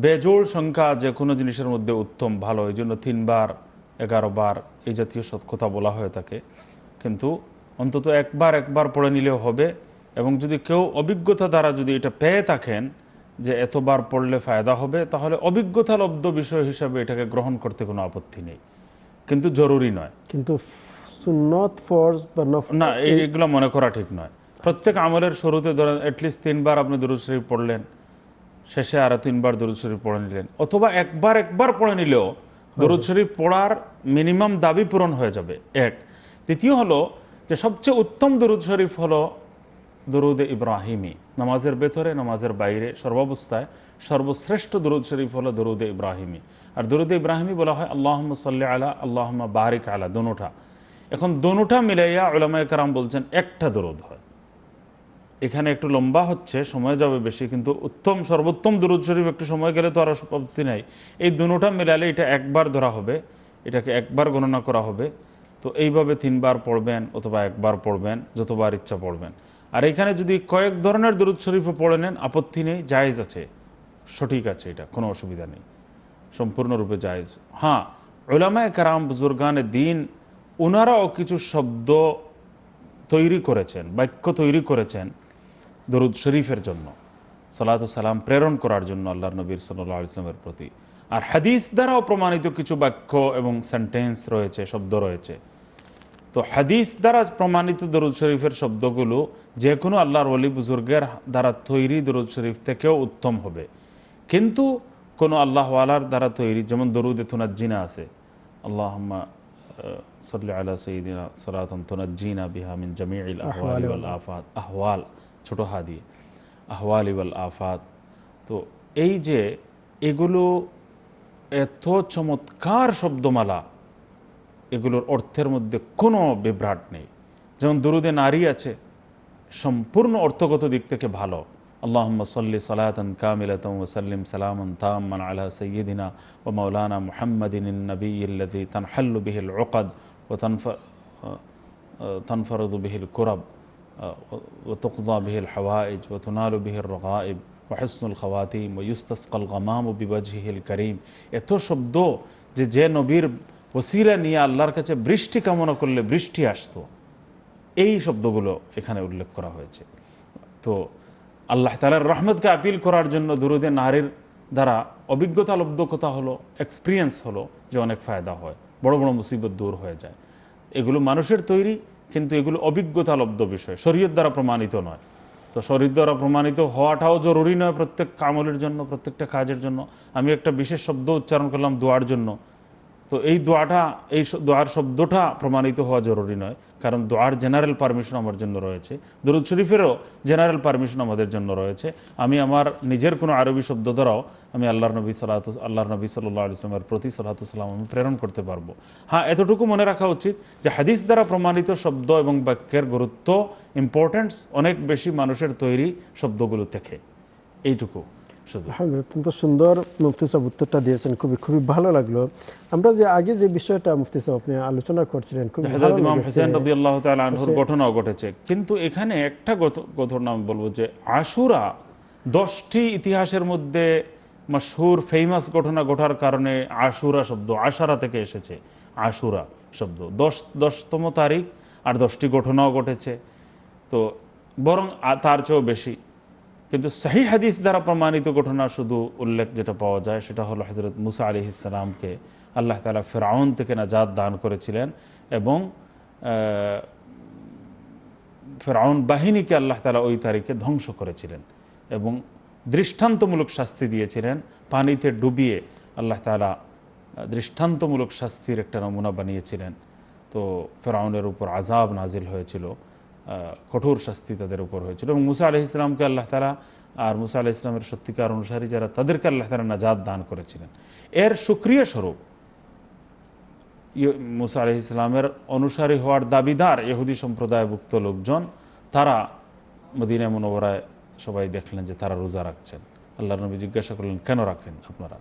বেজোড় সংখ্যা যে কোনো জিনিসের মধ্যে উত্তম ভালো এই জন্য তিনবার এগারো বার এই জাতীয় সৎকথা বলা হয়ে থাকে কিন্তু অন্তত একবার একবার পড়ে নিলেও হবে এবং যদি কেউ অভিজ্ঞতা দ্বারা যদি এটা পেয়ে থাকেন যে এতবার পড়লে ফায়দা হবে তাহলে অভিজ্ঞতা লব্ধ বিষয় হিসাবে এটাকে গ্রহণ করতে কোনো আপত্তি নেই কিন্তু জরুরি নয় কিন্তু না এইগুলো মনে করা ঠিক নয় প্রত্যেক আমলের শুরুতে ধরেন অ্যাটলিস্ট তিনবার আপনি দুরুদ শরীফ পড়লেন শেষে আরও তিনবার দুরুদ শরীফ পড়ে নিলেন অথবা একবার একবার পড়ে নিলেও দরুদ শরীফ পড়ার মিনিমাম দাবি পূরণ হয়ে যাবে এক দ্বিতীয় হলো যে সবচেয়ে উত্তম দরুদ শরীফ হলো দরুদ ইব্রাহিমী নামাজের ভেতরে নামাজের বাইরে সর্বাবস্থায় সর্বশ্রেষ্ঠ দরুদ শরীফ হলো দরুদ ইব্রাহিমী আর দরুদ ইব্রাহিমী বলা হয় আল্লাহ সাল্লি আলা আল্লাহ বারিক আলা দনুটা এখন দনুটা মিলাইয়া ওলামায় কারাম বলছেন একটা দরুদ হয় এখানে একটু লম্বা হচ্ছে সময় যাবে বেশি কিন্তু উত্তম সর্বোত্তম দূর শরীফ একটু সময় গেলে তো আর আপত্তি নাই এই দুটা মিলালে এটা একবার ধরা হবে এটাকে একবার গণনা করা হবে তো এইভাবে তিনবার পড়বেন অথবা একবার পড়বেন যতবার ইচ্ছা পড়বেন আর এখানে যদি কয়েক ধরনের দূর শরীফও পড়ে নেন আপত্তি নেই জায়েজ আছে সঠিক আছে এটা কোনো অসুবিধা নেই সম্পূর্ণরূপে জায়েজ হ্যাঁ ওলামায় কারাম বুজুর্গান দিন ওনারাও কিছু শব্দ তৈরি করেছেন বাক্য তৈরি করেছেন দরুদ শরীফের জন্য সালাত সালাম প্রেরণ করার জন্য আল্লাহ নবীর সাল্লাহ ইসলামের প্রতি আর হাদিস দ্বারাও প্রমাণিত কিছু বাক্য এবং সেন্টেন্স রয়েছে শব্দ রয়েছে তো হাদিস দ্বারা প্রমাণিত দরুদ শরীফের শব্দগুলো যে কোনো আল্লাহর অলি বুজুর্গের দ্বারা তৈরি দরুদ শরীফ থেকেও উত্তম হবে কিন্তু কোনো আল্লাহ দ্বারা তৈরি যেমন দরুদ এথুনাজ্জিনা আছে আল্লাহ সাল্লাহ আল্লাহ সঈদিনা সলাতন বিহামিন জামিআল আহওয়াল আহওয়াল ছোট হা দিয়ে আহওয়াল ইউল আফাত তো এই যে এগুলো এত চমৎকার শব্দমালা এগুলোর অর্থের মধ্যে কোনো বিভ্রাট নেই যেমন দুরুদে নারী আছে সম্পূর্ণ অর্থগত দিক থেকে ভালো আল্লাহ সল্লি সালাতন কামিলাতম ওসাল্লিম সালামন তাম্মান আল্লাহ সৈয়দিনা ও মৌলানা মুহাম্মদিন নবী তানহাল্লু বিহিল ওকদ ও তনফর তনফরদু বিহিল কুরব وتقضى به الحوائج وتنال به الرغائب ওয়াহসনুল খাওয়াতিম ও করিম এত শব্দ যে যে নবীর ওসিলা নিয়ে আল্লাহর কাছে বৃষ্টি কামনা করলে বৃষ্টি আসতো এই শব্দগুলো এখানে উল্লেখ করা হয়েছে তো আল্লাহ তালার রহমতকে আপিল করার জন্য দুরুদে নারীর দ্বারা অভিজ্ঞতা লব্ধকতা হলো এক্সপিরিয়েন্স হলো যে অনেক ফায়দা হয় বড় বড় মুসিবত দূর হয়ে যায় এগুলো মানুষের তৈরি কিন্তু এগুলো অভিজ্ঞতালব্ধ বিষয় শরীয়ত দ্বারা প্রমাণিত নয় তো শরীর দ্বারা প্রমাণিত হওয়াটাও জরুরি নয় প্রত্যেক কামলের জন্য প্রত্যেকটা কাজের জন্য আমি একটা বিশেষ শব্দ উচ্চারণ করলাম দোয়ার জন্য তো এই দোয়াটা এই দোয়ার শব্দটা প্রমাণিত হওয়া জরুরি নয় কারণ দোয়ার জেনারেল পারমিশন আমার জন্য রয়েছে দরুদ শরীফেরও জেনারেল পারমিশন আমাদের জন্য রয়েছে আমি আমার নিজের কোনো আরবি শব্দ দ্বারাও আমি আল্লাহর নবী সালাত আল্লাহর নবী সাল্লাহ ইসলামের প্রতি সালাতাম আমি প্রেরণ করতে পারবো হ্যাঁ এতটুকু মনে রাখা উচিত যে হাদিস দ্বারা প্রমাণিত শব্দ এবং বাক্যের গুরুত্ব ইম্পর্টেন্স অনেক বেশি মানুষের তৈরি শব্দগুলো থেকে এইটুকু হ্যাঁ, অত্যন্ত সুন্দর মুফতি সাহেব উত্তরটা দিয়েছেন খুবই খুবই ভালো লাগলো আমরা যে আগে যে বিষয়টা মুফতি সাহেব আপনি আলোচনা করছিলেন খুব ভালো ঘটনাও ঘটেছে কিন্তু এখানে একটা ঘটনা আমি বলবো যে আশুরা দশটি ইতিহাসের মধ্যে মশহুর ফেমাস ঘটনা ঘটার কারণে আশুরা শব্দ আশারা থেকে এসেছে আশুরা শব্দ দশ দশতম তারিখ আর দশটি ঘটনাও ঘটেছে তো বরং তার চেয়েও বেশি কিন্তু সাহি হাদিস দ্বারা প্রমাণিত ঘটনা শুধু উল্লেখ যেটা পাওয়া যায় সেটা হলো হজরত মুসা আলি ইসলামকে আল্লাহ তালা ফেরাউন থেকে নাজাদ দান করেছিলেন এবং ফেরাউন বাহিনীকে আল্লাহ তালা ওই তারিখে ধ্বংস করেছিলেন এবং দৃষ্টান্তমূলক শাস্তি দিয়েছিলেন পানিতে ডুবিয়ে আল্লাহ তালা দৃষ্টান্তমূলক শাস্তির একটা নমুনা বানিয়েছিলেন তো ফেরাউনের উপর আজাব নাজিল হয়েছিল কঠোর শাস্তি তাদের উপর হয়েছিল এবং মুসা আলহ ইসলামকে আল্লাহ তালা আর মুসা আলাহ ইসলামের সত্যিকার অনুসারী যারা তাদেরকে আল্লাহ তালা নাজাদ দান করেছিলেন এর সুক্রিয়া স্বরূপ ইয়ে মুসা আলহ ইসলামের অনুসারী হওয়ার দাবিদার ইহুদি সম্প্রদায়ভুক্ত লোকজন তারা মদিনা মনোবরায় সবাই দেখলেন যে তারা রোজা রাখছেন আল্লাহ নবী জিজ্ঞাসা করলেন কেন রাখেন আপনারা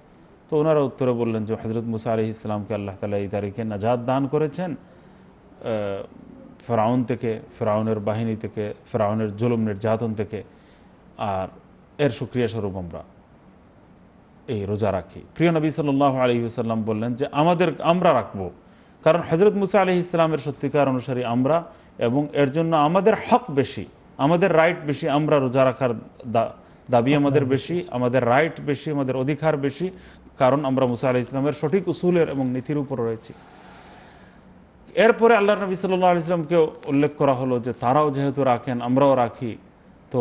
তো ওনারা উত্তরে বললেন যে হজরত মুসা আলহ ইসলামকে আল্লাহ তালা এই তারিখে নাজাদ দান করেছেন ফেরাউন থেকে ফেরাউনের বাহিনী থেকে ফেরাউনের জুলুম নির্যাতন থেকে আর এর সুক্রিয়া স্বরূপ আমরা এই রোজা রাখি প্রিয় নবী সাল্লাহ আলহিউসাল্লাম বললেন যে আমাদের আমরা রাখব কারণ হজরত মুসা আলি ইসলামের সত্যিকার অনুসারী আমরা এবং এর জন্য আমাদের হক বেশি আমাদের রাইট বেশি আমরা রোজা রাখার দাবি আমাদের বেশি আমাদের রাইট বেশি আমাদের অধিকার বেশি কারণ আমরা মুসা আলি ইসলামের সঠিক উসুলের এবং নীতির উপর রয়েছি এরপরে আল্লাহ নবী সাল্লাহ ইসলামকে উল্লেখ করা হলো যে তারাও যেহেতু রাখেন আমরাও রাখি তো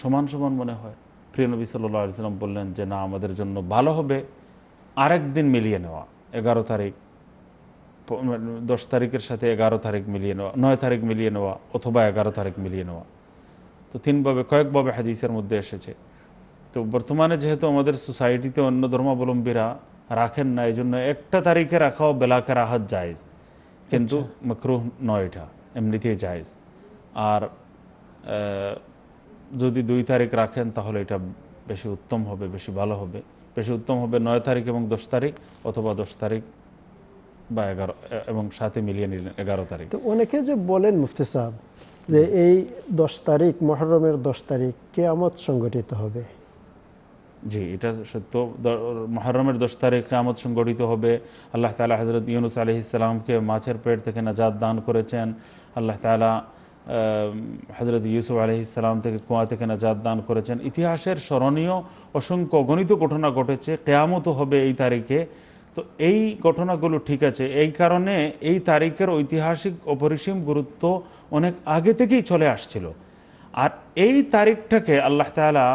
সমান সমান মনে হয় প্রিয় নবী সাল্লাহ ইসলাম বললেন যে না আমাদের জন্য ভালো হবে আরেক দিন মিলিয়ে নেওয়া এগারো তারিখ দশ তারিখের সাথে এগারো তারিখ মিলিয়ে নেওয়া নয় তারিখ মিলিয়ে নেওয়া অথবা এগারো তারিখ মিলিয়ে নেওয়া তো তিনভাবে কয়েকভাবে হাদিসের মধ্যে এসেছে তো বর্তমানে যেহেতু আমাদের সোসাইটিতে অন্য ধর্মাবলম্বীরা রাখেন না এই জন্য একটা তারিখে রাখাও বেলাকে রাহাত জায়জ কিন্তু আচ্ছা। মাকরুহ নয় এটা এমনিতেই জায়জ আর যদি দুই তারিখ রাখেন তাহলে এটা বেশি উত্তম হবে বেশি ভালো হবে বেশি উত্তম হবে নয় তারিখ এবং দশ তারিখ অথবা দশ তারিখ বা এগারো এবং সাথে মিলিয়ে নিলেন এগারো তারিখ তো অনেকে যে বলেন মুফতি সাহেব যে এই দশ তারিখ মহরমের দশ তারিখ কেয়ামত সংগঠিত হবে জি এটা সত্য মহরমের দশ তারিখ কামত সংগঠিত হবে আল্লাহ তালা হজরত ইউনুস আলহ ইসলামকে মাছের পেট থেকে নাজাদ দান করেছেন আল্লাহ তালা হজরত ইউসুফ আলহ ইসলাম থেকে কুয়া থেকে নাজাদ দান করেছেন ইতিহাসের স্মরণীয় অসংখ্য গণিত ঘটনা ঘটেছে কেয়ামতও হবে এই তারিখে তো এই ঘটনাগুলো ঠিক আছে এই কারণে এই তারিখের ঐতিহাসিক অপরিসীম গুরুত্ব অনেক আগে থেকেই চলে আসছিল আর এই তারিখটাকে আল্লাহ তালা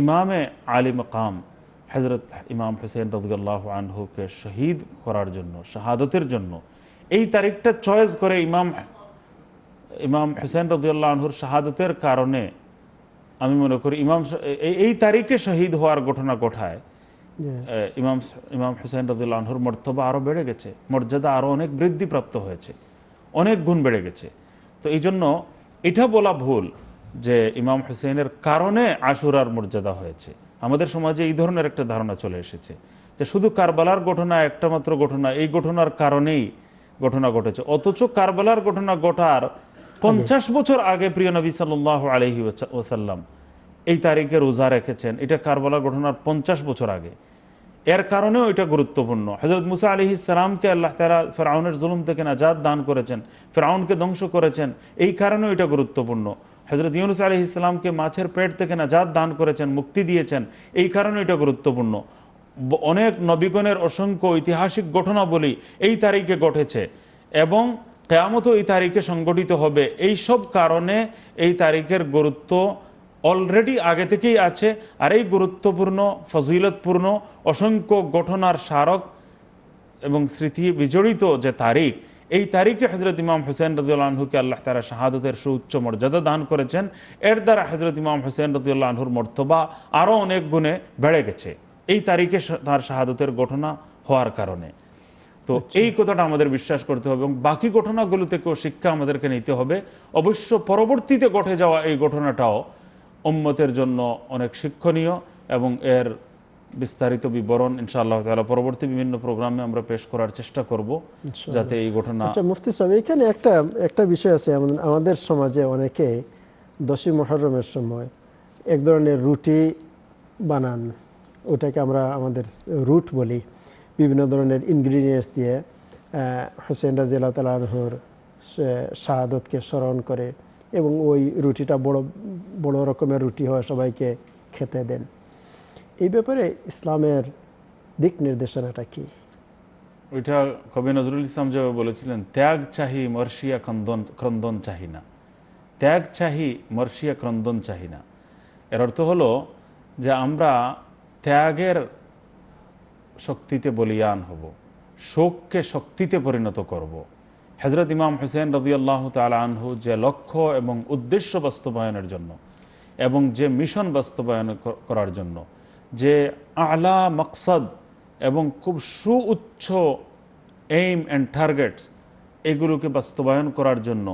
ইমামে আলী মকাম হজরত ইমাম হুসেন রদুল্লাহ আনহুকে শহীদ করার জন্য শাহাদতের জন্য এই তারিখটা চয়েস করে ইমাম ইমাম হুসেন রদুল্লাহ আনহুর শাহাদতের কারণে আমি মনে করি ইমাম এই তারিখে শহীদ হওয়ার ঘটনা ঘটায় ইমাম ইমাম হুসেন রদুল্লাহ আনহুর মর্তবা আরও বেড়ে গেছে মর্যাদা আরও অনেক বৃদ্ধিপ্রাপ্ত হয়েছে অনেক গুণ বেড়ে গেছে তো এই জন্য এটা বলা ভুল যে ইমাম হুসেনের কারণে আশুরার মর্যাদা হয়েছে আমাদের সমাজে এই ধরনের একটা ধারণা চলে এসেছে যে শুধু কারবালার ঘটনা একটা মাত্র ঘটনা এই ঘটনার কারণেই ঘটনা ঘটেছে অথচ কারবালার ঘটনা ঘটার পঞ্চাশ বছর আগে প্রিয় নবী সাল্লাহ আলহি ওসাল্লাম এই তারিখে রোজা রেখেছেন এটা কারবালার ঘটনার পঞ্চাশ বছর আগে এর কারণেও এটা গুরুত্বপূর্ণ হজরত মুসা আলি ইসলামকে আল্লাহ তালা ফেরাউনের জুলুম থেকে নাজাদ দান করেছেন ফেরাউনকে ধ্বংস করেছেন এই কারণেও এটা গুরুত্বপূর্ণ হজরত ইউনুস আলি ইসলামকে মাছের পেট থেকে নাজাদ দান করেছেন মুক্তি দিয়েছেন এই কারণে এটা গুরুত্বপূর্ণ অনেক নবীগণের অসংখ্য ঐতিহাসিক ঘটনাবলী এই তারিখে ঘটেছে এবং কেয়ামতো এই তারিখে সংগঠিত হবে এই সব কারণে এই তারিখের গুরুত্ব অলরেডি আগে থেকেই আছে আর এই গুরুত্বপূর্ণ ফজিলতপূর্ণ অসংখ্য ঘটনার স্মারক এবং স্মৃতি বিজড়িত যে তারিখ এই তারিখে হজরত ইমাম হুসেন রদুল্লাহকে আল্লাহ তারা শাহাদতের সুউচ্চ মর্যাদা দান করেছেন এর দ্বারা হজরত ইমাম হুসেন আনহুর মর্তবা আরও অনেক গুণে বেড়ে গেছে এই তারিখে তার শাহাদতের ঘটনা হওয়ার কারণে তো আচ্ছা। এই কথাটা আমাদের বিশ্বাস করতে হবে এবং বাকি ঘটনাগুলো থেকেও শিক্ষা আমাদেরকে নিতে হবে অবশ্য পরবর্তীতে ঘটে যাওয়া এই ঘটনাটাও উম্মতের জন্য অনেক শিক্ষণীয় এবং এর বিস্তারিত বিবরণ ইনশাআল্লাহ তাআলা পরবর্তী বিভিন্ন প্রোগ্রামে আমরা পেশ করার চেষ্টা করব যাতে এই ঘটনা আচ্ছা মুফতি সাহেব এখানে একটা একটা বিষয় আছে আমাদের সমাজে অনেকে দশই মুহররমের সময় এক ধরনের রুটি বানান ওটাকে আমরা আমাদের রুট বলি বিভিন্ন ধরনের ইনগ্রিডিয়েন্টস দিয়ে হোসেন রাজিয়াল্লাহ তালাহর শাহাদতকে স্মরণ করে এবং ওই রুটিটা বড় বড় রকমের রুটি হয় সবাইকে খেতে দেন এই ব্যাপারে ইসলামের দিক নির্দেশনাটা কি ওইটা কবি নজরুল ইসলাম যেভাবে বলেছিলেন ত্যাগ চাহি মর্ষিয়া ক্রন্দন ক্রন্দন চাহি না ত্যাগ চাহি মর্ষিয়া ক্রন্দন চাহি না এর অর্থ হলো যে আমরা ত্যাগের শক্তিতে বলিয়ান হব শোককে শক্তিতে পরিণত করব। হজরত ইমাম হুসেন রবিআল্লাহ আনহু যে লক্ষ্য এবং উদ্দেশ্য বাস্তবায়নের জন্য এবং যে মিশন বাস্তবায়ন করার জন্য যে আলা মকসদ এবং খুব সুউচ্চ এইম অ্যান্ড টার্গেটস এগুলোকে বাস্তবায়ন করার জন্য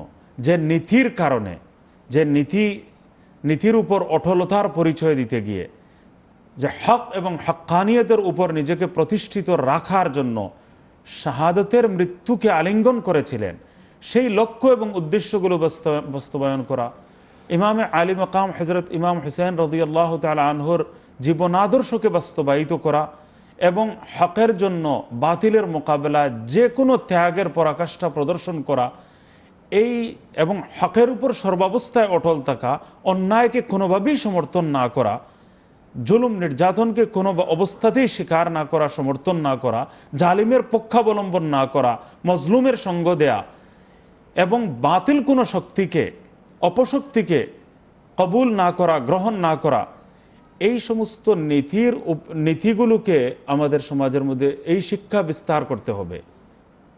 যে নীতির কারণে যে নীতি নীতির উপর অটলতার পরিচয় দিতে গিয়ে যে হক এবং হকানিয়তের উপর নিজেকে প্রতিষ্ঠিত রাখার জন্য শাহাদতের মৃত্যুকে আলিঙ্গন করেছিলেন সেই লক্ষ্য এবং উদ্দেশ্যগুলো বাস্তবায়ন করা ইমামে আলী মকাম হজরত ইমাম হুসেন রদিয়াল্লাহ তাল আনহর জীবন আদর্শকে বাস্তবায়িত করা এবং হকের জন্য বাতিলের মোকাবেলায় যে কোনো ত্যাগের পরাকাষ্ঠা প্রদর্শন করা এই এবং হকের উপর সর্বাবস্থায় অটল থাকা অন্যায়কে কোনোভাবেই সমর্থন না করা জুলুম নির্যাতনকে কোনো অবস্থাতেই স্বীকার না করা সমর্থন না করা জালিমের পক্ষাবলম্বন না করা মজলুমের সঙ্গ দেয়া এবং বাতিল কোনো শক্তিকে অপশক্তিকে কবুল না করা গ্রহণ না করা এই সমস্ত নীতির নীতিগুলোকে আমাদের সমাজের মধ্যে এই শিক্ষা বিস্তার করতে হবে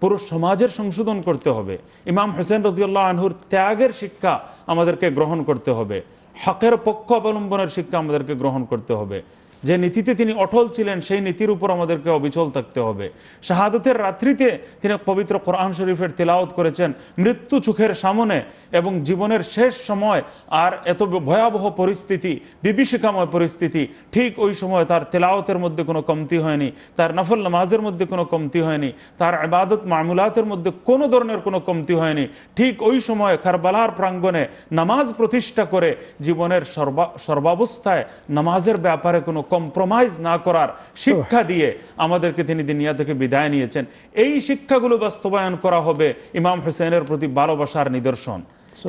পুরো সমাজের সংশোধন করতে হবে ইমাম হোসেন রদিউল্লাহ আনহুর ত্যাগের শিক্ষা আমাদেরকে গ্রহণ করতে হবে হকের পক্ষ অবলম্বনের শিক্ষা আমাদেরকে গ্রহণ করতে হবে যে নীতিতে তিনি অটল ছিলেন সেই নীতির উপর আমাদেরকে অবিচল থাকতে হবে শাহাদতের রাত্রিতে তিনি পবিত্র কোরআন শরীফের তেলাওত করেছেন মৃত্যু চোখের সামনে এবং জীবনের শেষ সময় আর এত ভয়াবহ পরিস্থিতি বিভীষিকাময় পরিস্থিতি ঠিক ওই সময় তার তেলাওতের মধ্যে কোনো কমতি হয়নি তার নফল নামাজের মধ্যে কোনো কমতি হয়নি তার আবাদত মামুলাতের মধ্যে কোনো ধরনের কোনো কমতি হয়নি ঠিক ওই সময় কারবালার প্রাঙ্গণে নামাজ প্রতিষ্ঠা করে জীবনের সর্বা সর্বাবস্থায় নামাজের ব্যাপারে কোনো কম্প্রোমাইজ না করার শিক্ষা দিয়ে আমাদেরকে তিনি দুনিয়া থেকে বিদায় নিয়েছেন এই শিক্ষাগুলো বাস্তবায়ন করা হবে ইমাম হুসেনের প্রতি ভালোবাসার নিদর্শন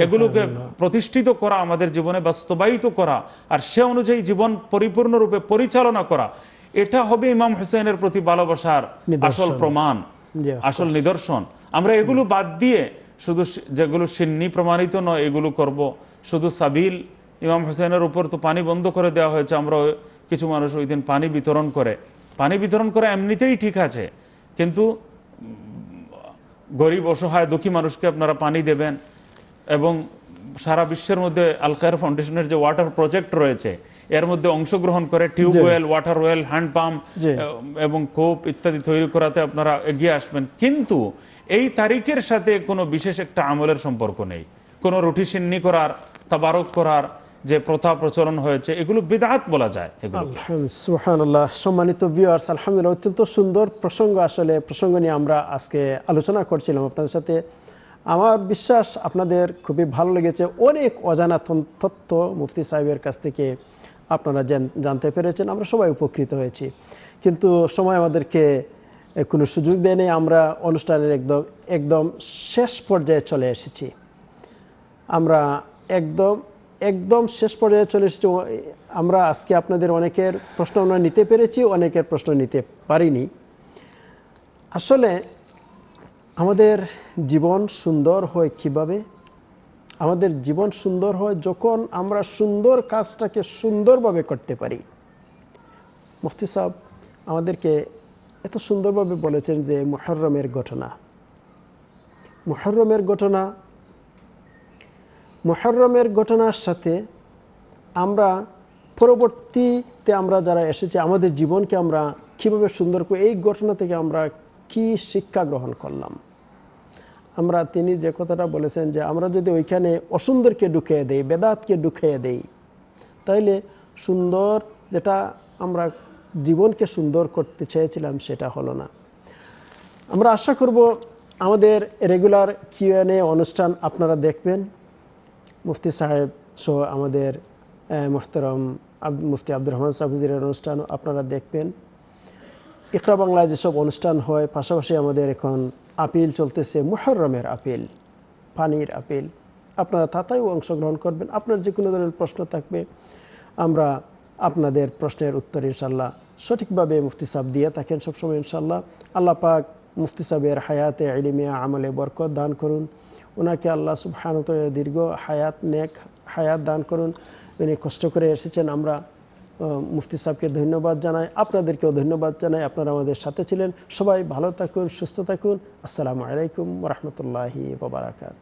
এগুলোকে প্রতিষ্ঠিত করা আমাদের জীবনে বাস্তবায়িত করা আর সে অনুযায়ী জীবন পরিপূর্ণরূপে পরিচালনা করা এটা হবে ইমাম হুসেনের প্রতি ভালোবাসার আসল প্রমাণ আসল নিদর্শন আমরা এগুলো বাদ দিয়ে শুধু যেগুলো সিন্নি প্রমাণিত নয় এগুলো করব শুধু সাবিল ইমাম হুসেনের উপর তো পানি বন্ধ করে দেওয়া হয়েছে আমরা কিছু মানুষ ওই দিন পানি বিতরণ করে পানি বিতরণ করে এমনিতেই ঠিক আছে কিন্তু গরিব অসহায় দুঃখী মানুষকে আপনারা পানি দেবেন এবং সারা বিশ্বের মধ্যে আলকায়ার ফাউন্ডেশনের যে ওয়াটার প্রজেক্ট রয়েছে এর মধ্যে অংশগ্রহণ করে tubewell water well hand pump এবং কোপ ইত্যাদি তৈরি করাতে আপনারা এগিয়ে আসবেন কিন্তু এই তারিখের সাথে কোনো বিশেষ একটা আমলের সম্পর্ক নেই কোনো রুটি সিন্নি করার তাবারক করার যে প্রথা প্রচলন হয়েছে এগুলো বিদাত বলা যায় সুহানুল্লাহ সম্মানিত ভিউয়ার্স আলহামদুলিল্লাহ অত্যন্ত সুন্দর প্রসঙ্গ আসলে প্রসঙ্গ নিয়ে আমরা আজকে আলোচনা করছিলাম আপনাদের সাথে আমার বিশ্বাস আপনাদের খুবই ভালো লেগেছে অনেক অজানা তথ্য মুফতি সাহেবের কাছ থেকে আপনারা জানতে পেরেছেন আমরা সবাই উপকৃত হয়েছি কিন্তু সময় আমাদেরকে কোনো সুযোগ দেয়নি আমরা অনুষ্ঠানের একদম একদম শেষ পর্যায়ে চলে এসেছি আমরা একদম একদম শেষ পর্যায়ে চলে এসেছি আমরা আজকে আপনাদের অনেকের প্রশ্ন আমরা নিতে পেরেছি অনেকের প্রশ্ন নিতে পারিনি আসলে আমাদের জীবন সুন্দর হয় কিভাবে আমাদের জীবন সুন্দর হয় যখন আমরা সুন্দর কাজটাকে সুন্দরভাবে করতে পারি মুফতি সাহেব আমাদেরকে এত সুন্দরভাবে বলেছেন যে মহরমের ঘটনা মহরমের ঘটনা মহরমের ঘটনার সাথে আমরা পরবর্তীতে আমরা যারা এসেছি আমাদের জীবনকে আমরা কীভাবে সুন্দর করে এই ঘটনা থেকে আমরা কি শিক্ষা গ্রহণ করলাম আমরা তিনি যে কথাটা বলেছেন যে আমরা যদি ওইখানে অসুন্দরকে ঢুকিয়ে দেই বেদাতকে ঢুকিয়ে দেই তাইলে সুন্দর যেটা আমরা জীবনকে সুন্দর করতে চেয়েছিলাম সেটা হলো না আমরা আশা করব আমাদের রেগুলার কিউএনএ অনুষ্ঠান আপনারা দেখবেন মুফতি সাহেব সহ আমাদের মোহতারম মুফতি আব্দুর রহমান সাহিজের অনুষ্ঠান আপনারা দেখবেন ইকরা বাংলায় যেসব অনুষ্ঠান হয় পাশাপাশি আমাদের এখন আপিল চলতেছে মোহরমের আপিল পানির আপিল আপনারা তাতেও অংশগ্রহণ করবেন আপনার যে কোনো ধরনের প্রশ্ন থাকবে আমরা আপনাদের প্রশ্নের উত্তর ইনশাল্লাহ সঠিকভাবে মুফতি সাহেব দিয়ে থাকেন সবসময় ইনশাল্লাহ আল্লাহ পাক মুফতি সাহেবের হায়াতে এলিমিয়া আমলে বরকত দান করুন ওনাকে আল্লাহ সুবহানত দীর্ঘ হায়াত নেক হায়াত দান করুন উনি কষ্ট করে এসেছেন আমরা মুফতি সাহেবকে ধন্যবাদ জানাই আপনাদেরকেও ধন্যবাদ জানাই আপনারা আমাদের সাথে ছিলেন সবাই ভালো থাকুন সুস্থ থাকুন আসসালামু আলাইকুম রহমতুল্লাহি বাবারাকাত